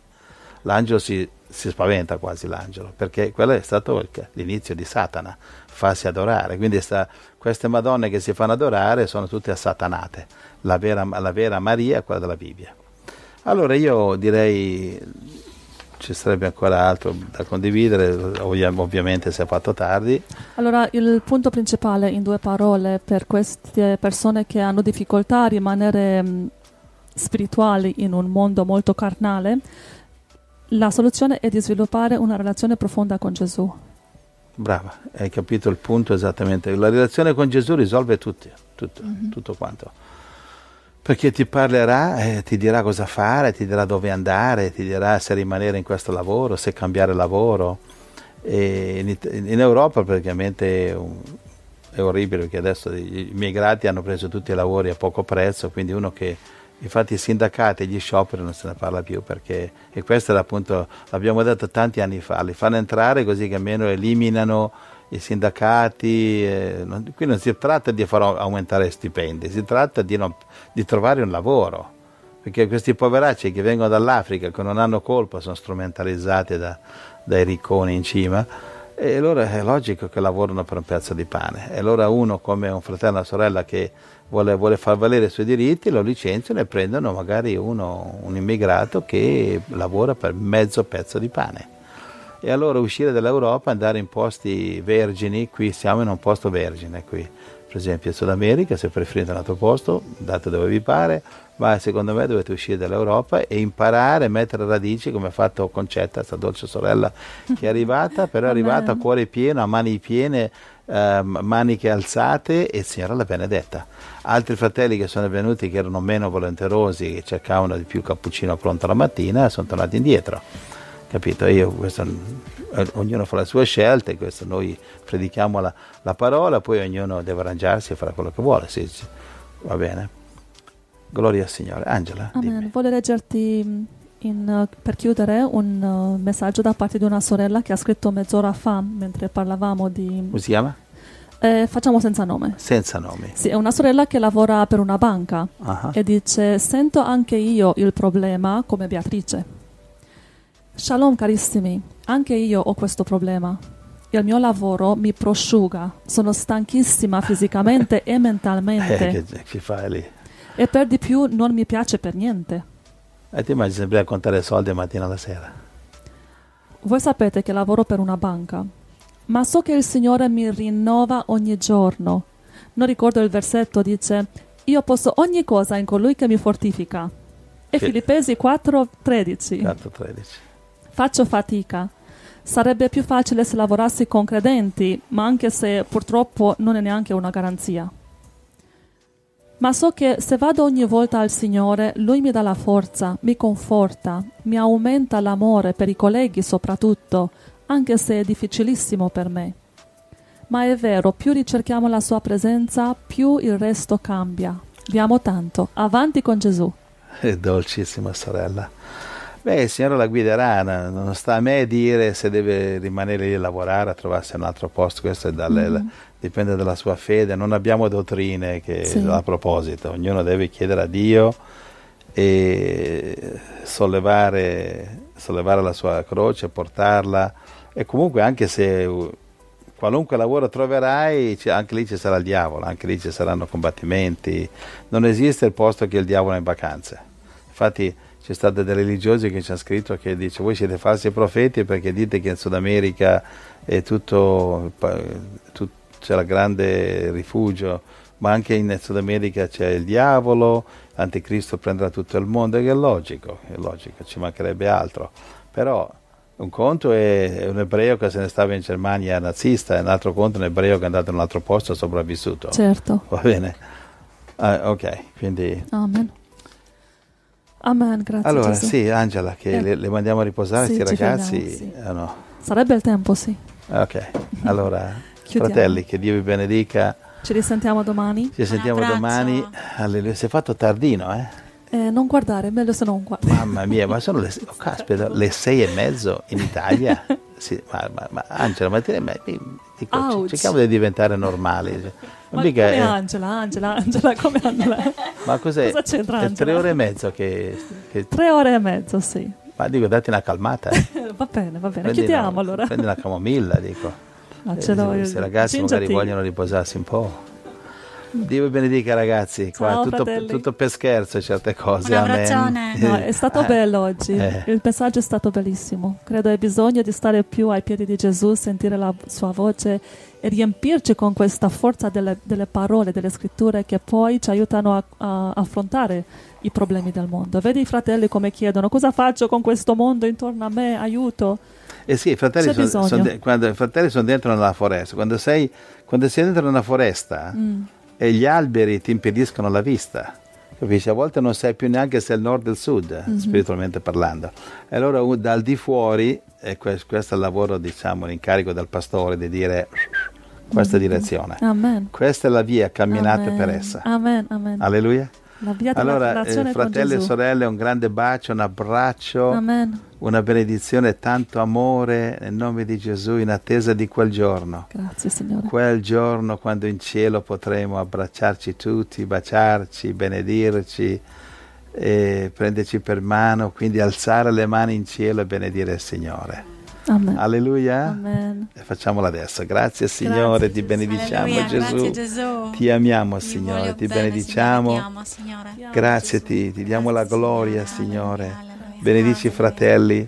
L'angelo si, si spaventa quasi l'angelo, perché quello è stato l'inizio di Satana, farsi adorare. Quindi sta, queste madonne che si fanno adorare sono tutte assatanate, la vera, la vera Maria è quella della Bibbia. Allora io direi ci sarebbe ancora altro da condividere, ovviamente si è fatto tardi. Allora, il punto principale in due parole per queste persone che hanno difficoltà a rimanere mm, spirituali in un mondo molto carnale, la soluzione è di sviluppare una relazione profonda con Gesù. Brava, hai capito il punto esattamente. La relazione con Gesù risolve tutti, tutto, mm-hmm. tutto quanto perché ti parlerà, eh, ti dirà cosa fare, ti dirà dove andare, ti dirà se rimanere in questo lavoro, se cambiare lavoro. In, in, Europa praticamente è orribile perché adesso i migrati hanno preso tutti i lavori a poco prezzo, quindi uno che infatti i sindacati e gli scioperi non se ne parla più perché e questo era appunto l'abbiamo detto tanti anni fa, li fanno entrare così che almeno eliminano i sindacati, eh, non, qui non si tratta di far aumentare stipendi, si tratta di, non, di, trovare un lavoro, perché questi poveracci che vengono dall'Africa, che non hanno colpa, sono strumentalizzati da, dai ricconi in cima, e allora è logico che lavorano per un pezzo di pane. E allora uno come un fratello o una sorella che vuole, vuole, far valere i suoi diritti, lo licenziano e prendono magari uno, un immigrato che lavora per mezzo pezzo di pane e allora uscire dall'Europa, andare in posti vergini, qui siamo in un posto vergine, qui per esempio Sud America, se preferite un altro posto, andate dove vi pare, ma secondo me dovete uscire dall'Europa e imparare mettere radici come ha fatto Concetta, questa dolce sorella che è arrivata, però è arrivata a cuore pieno, a mani piene, eh, maniche alzate e Signora la benedetta. Altri fratelli che sono venuti che erano meno volenterosi, che cercavano di più cappuccino pronto la mattina, sono tornati indietro capito? Io questo, eh, ognuno fa le sue scelte, questo noi predichiamo la, la, parola, poi ognuno deve arrangiarsi e fare quello che vuole, sì, sì. va bene. Gloria al Signore. Angela. Amen. Voglio leggerti mm, in, eh, per chiudere un eh, messaggio da parte di una sorella che ha scritto mezz'ora fa mentre parlavamo di... Come si chiama? Eh, facciamo senza nome. Senza nome. Sì, è una sorella che lavora per una banca uh-huh. e dice sento anche io il problema come Beatrice. Shalom carissimi, anche io ho questo problema. Il mio lavoro mi prosciuga, sono stanchissima fisicamente e mentalmente. Eh, che, che fai lì? E per di più non mi piace per niente. E ti immagini sempre a contare soldi mattina alla sera? Voi sapete che lavoro per una banca, ma so che il Signore mi rinnova ogni giorno. Non ricordo il versetto, dice, io posso ogni cosa in colui che mi fortifica. E Filippesi 4.13. 4.13. Faccio fatica. Sarebbe più facile se lavorassi con credenti, ma anche se purtroppo non è neanche una garanzia. Ma so che se vado ogni volta al Signore, Lui mi dà la forza, mi conforta, mi aumenta l'amore per i colleghi soprattutto, anche se è difficilissimo per me. Ma è vero, più ricerchiamo la sua presenza, più il resto cambia. Vi amo tanto. Avanti con Gesù. E dolcissima sorella. Beh, il Signore la guiderà, non sta a me dire se deve rimanere lì a lavorare, a trovarsi un altro posto, questo dalle, mm-hmm. dipende dalla sua fede, non abbiamo dottrine che, sì. a proposito, ognuno deve chiedere a Dio e sollevare, sollevare la sua croce, portarla e comunque anche se qualunque lavoro troverai, anche lì ci sarà il diavolo, anche lì ci saranno combattimenti, non esiste il posto che il diavolo è in vacanza. Infatti c'è stata delle religiose che ci hanno scritto che dice voi siete falsi profeti perché dite che in Sud America è tutto, tutto c'è il grande rifugio, ma anche in Sud America c'è il diavolo, l'anticristo prenderà tutto il mondo, che è logico, è logico, ci mancherebbe altro. Però un conto è un ebreo che se ne stava in Germania nazista, e un altro conto è un ebreo che è andato in un altro posto e sopravvissuto. Certo. Va bene? Ah, ok, quindi... Amen. Amen, grazie. Allora, Gesù. sì, Angela, che eh. le, le, mandiamo a riposare, sì, ragazzi. Prendiamo, sì. oh, no. Sarebbe il tempo, sì. Ok, allora, fratelli, che Dio vi benedica. Ci risentiamo domani. Ci sentiamo domani. Alleluia. Si è fatto tardino, eh? Eh, non guardare, meglio se non guardare. Mamma mia, ma sono le, oh, caspita, le sei e mezzo in Italia? Sì, ma, ma, ma Angela, ma, te, ma, dico, cerchiamo di diventare normali. Ma mica come è... Eh. Angela, Angela, Angela, come Angela? Ma cos'è? Cosa c'entra Angela? È tre ore e mezzo che, che... Tre ore e mezzo, sì. Ma dico, datti una calmata. Eh. va bene, va bene, prendi chiudiamo una, allora. Prendi una camomilla, dico. Ma ah, ce eh, io. se ragazzi Cingiati. magari vogliono riposarsi un po'. Dio vi benedica ragazzi, Ciao, qua, tutto, tutto, per scherzo certe cose. Un abbraccione. No, è stato eh. bello oggi, eh. il messaggio è stato bellissimo. Credo che bisogno di stare più ai piedi di Gesù, sentire la sua voce e riempirci con questa forza delle, delle parole, delle scritture che poi ci aiutano a, a affrontare i problemi del mondo. Vedi i fratelli come chiedono cosa faccio con questo mondo intorno a me, aiuto. Eh sì, i fratelli, sono, sono de- quando, i fratelli sono dentro nella foresta, quando sei, quando sei dentro una foresta... Mm e gli alberi ti impediscono la vista. Capisci? A volte non sai più neanche se è il nord o il sud, mm-hmm. spiritualmente parlando. E allora dal di fuori, e questo è il lavoro, diciamo, l'incarico del pastore di dire questa mm-hmm. direzione. Amen. Questa è la via, camminate amen. per essa. Amen, amen. Alleluia allora, eh, fratelli e sorelle, un grande bacio, un abbraccio, Amen. una benedizione, tanto amore nel nome di Gesù in attesa di quel giorno. Grazie Signore. Quel giorno quando in cielo potremo abbracciarci tutti, baciarci, benedirci, prenderci per mano, quindi alzare le mani in cielo e benedire il Signore. Amen. Alleluia. Amen. E adesso. Grazie Signore, grazie, ti benediciamo Alleluia, Gesù. Gesù. Ti amiamo Signore, ti bene, benediciamo. Signore, ti amo, grazie Gesù. ti, ti diamo la gloria Signore. Alleluia. Benedici i fratelli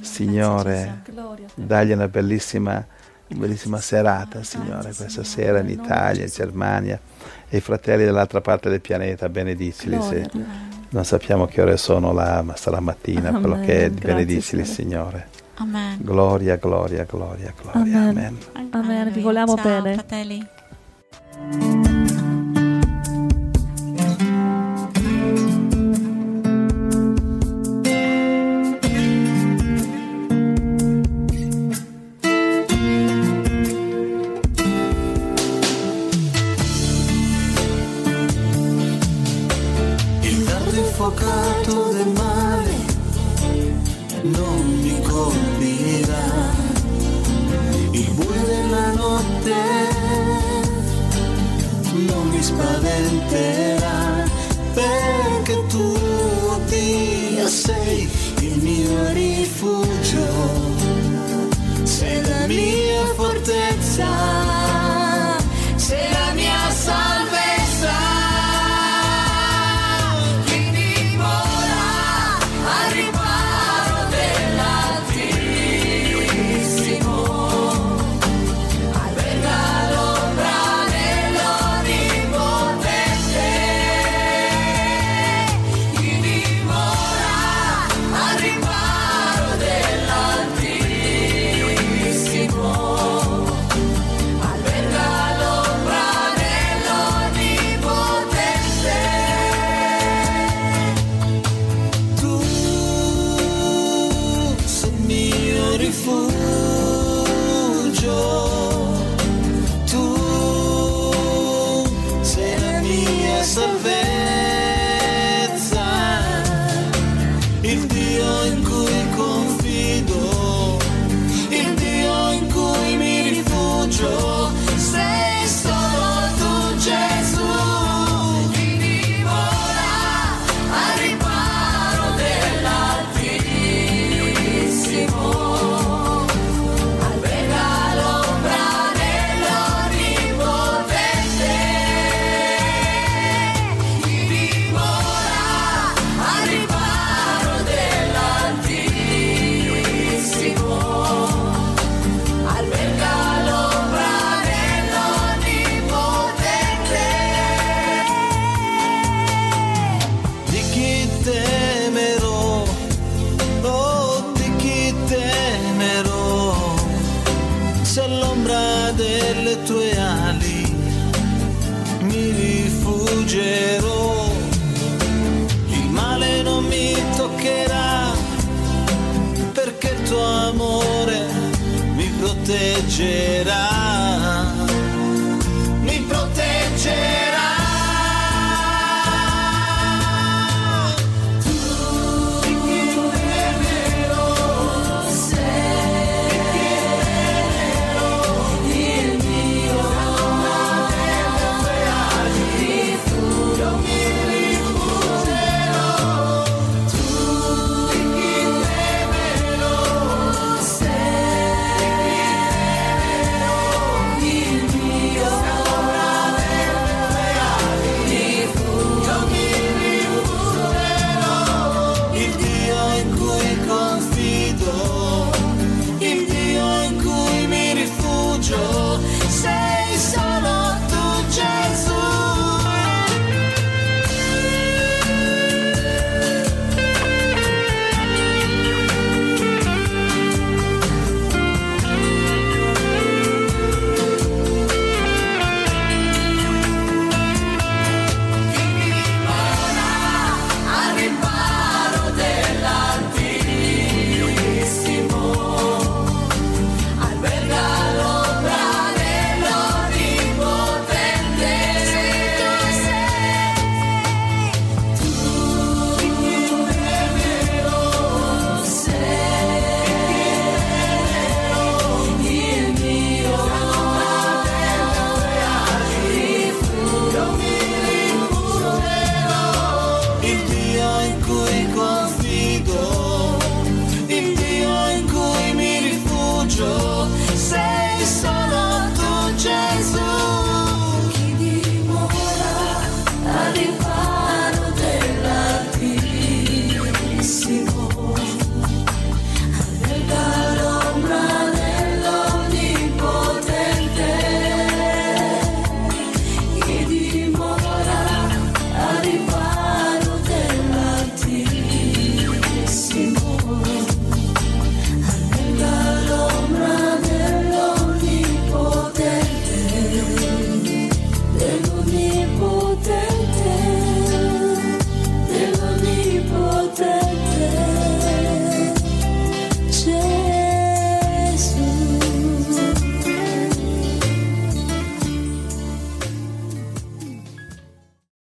Signore. Dagli una bellissima, bellissima serata Signore questa sera in Italia, in Germania e i fratelli dall'altra parte del pianeta, benedicili. Se non sappiamo che ore sono là, ma sarà mattina, quello che è, benedicili Signore. Amen. Gloria, gloria, gloria, gloria. Amen. Amen. Amen. Vi vogliamo Ciao, bene. Fratelli.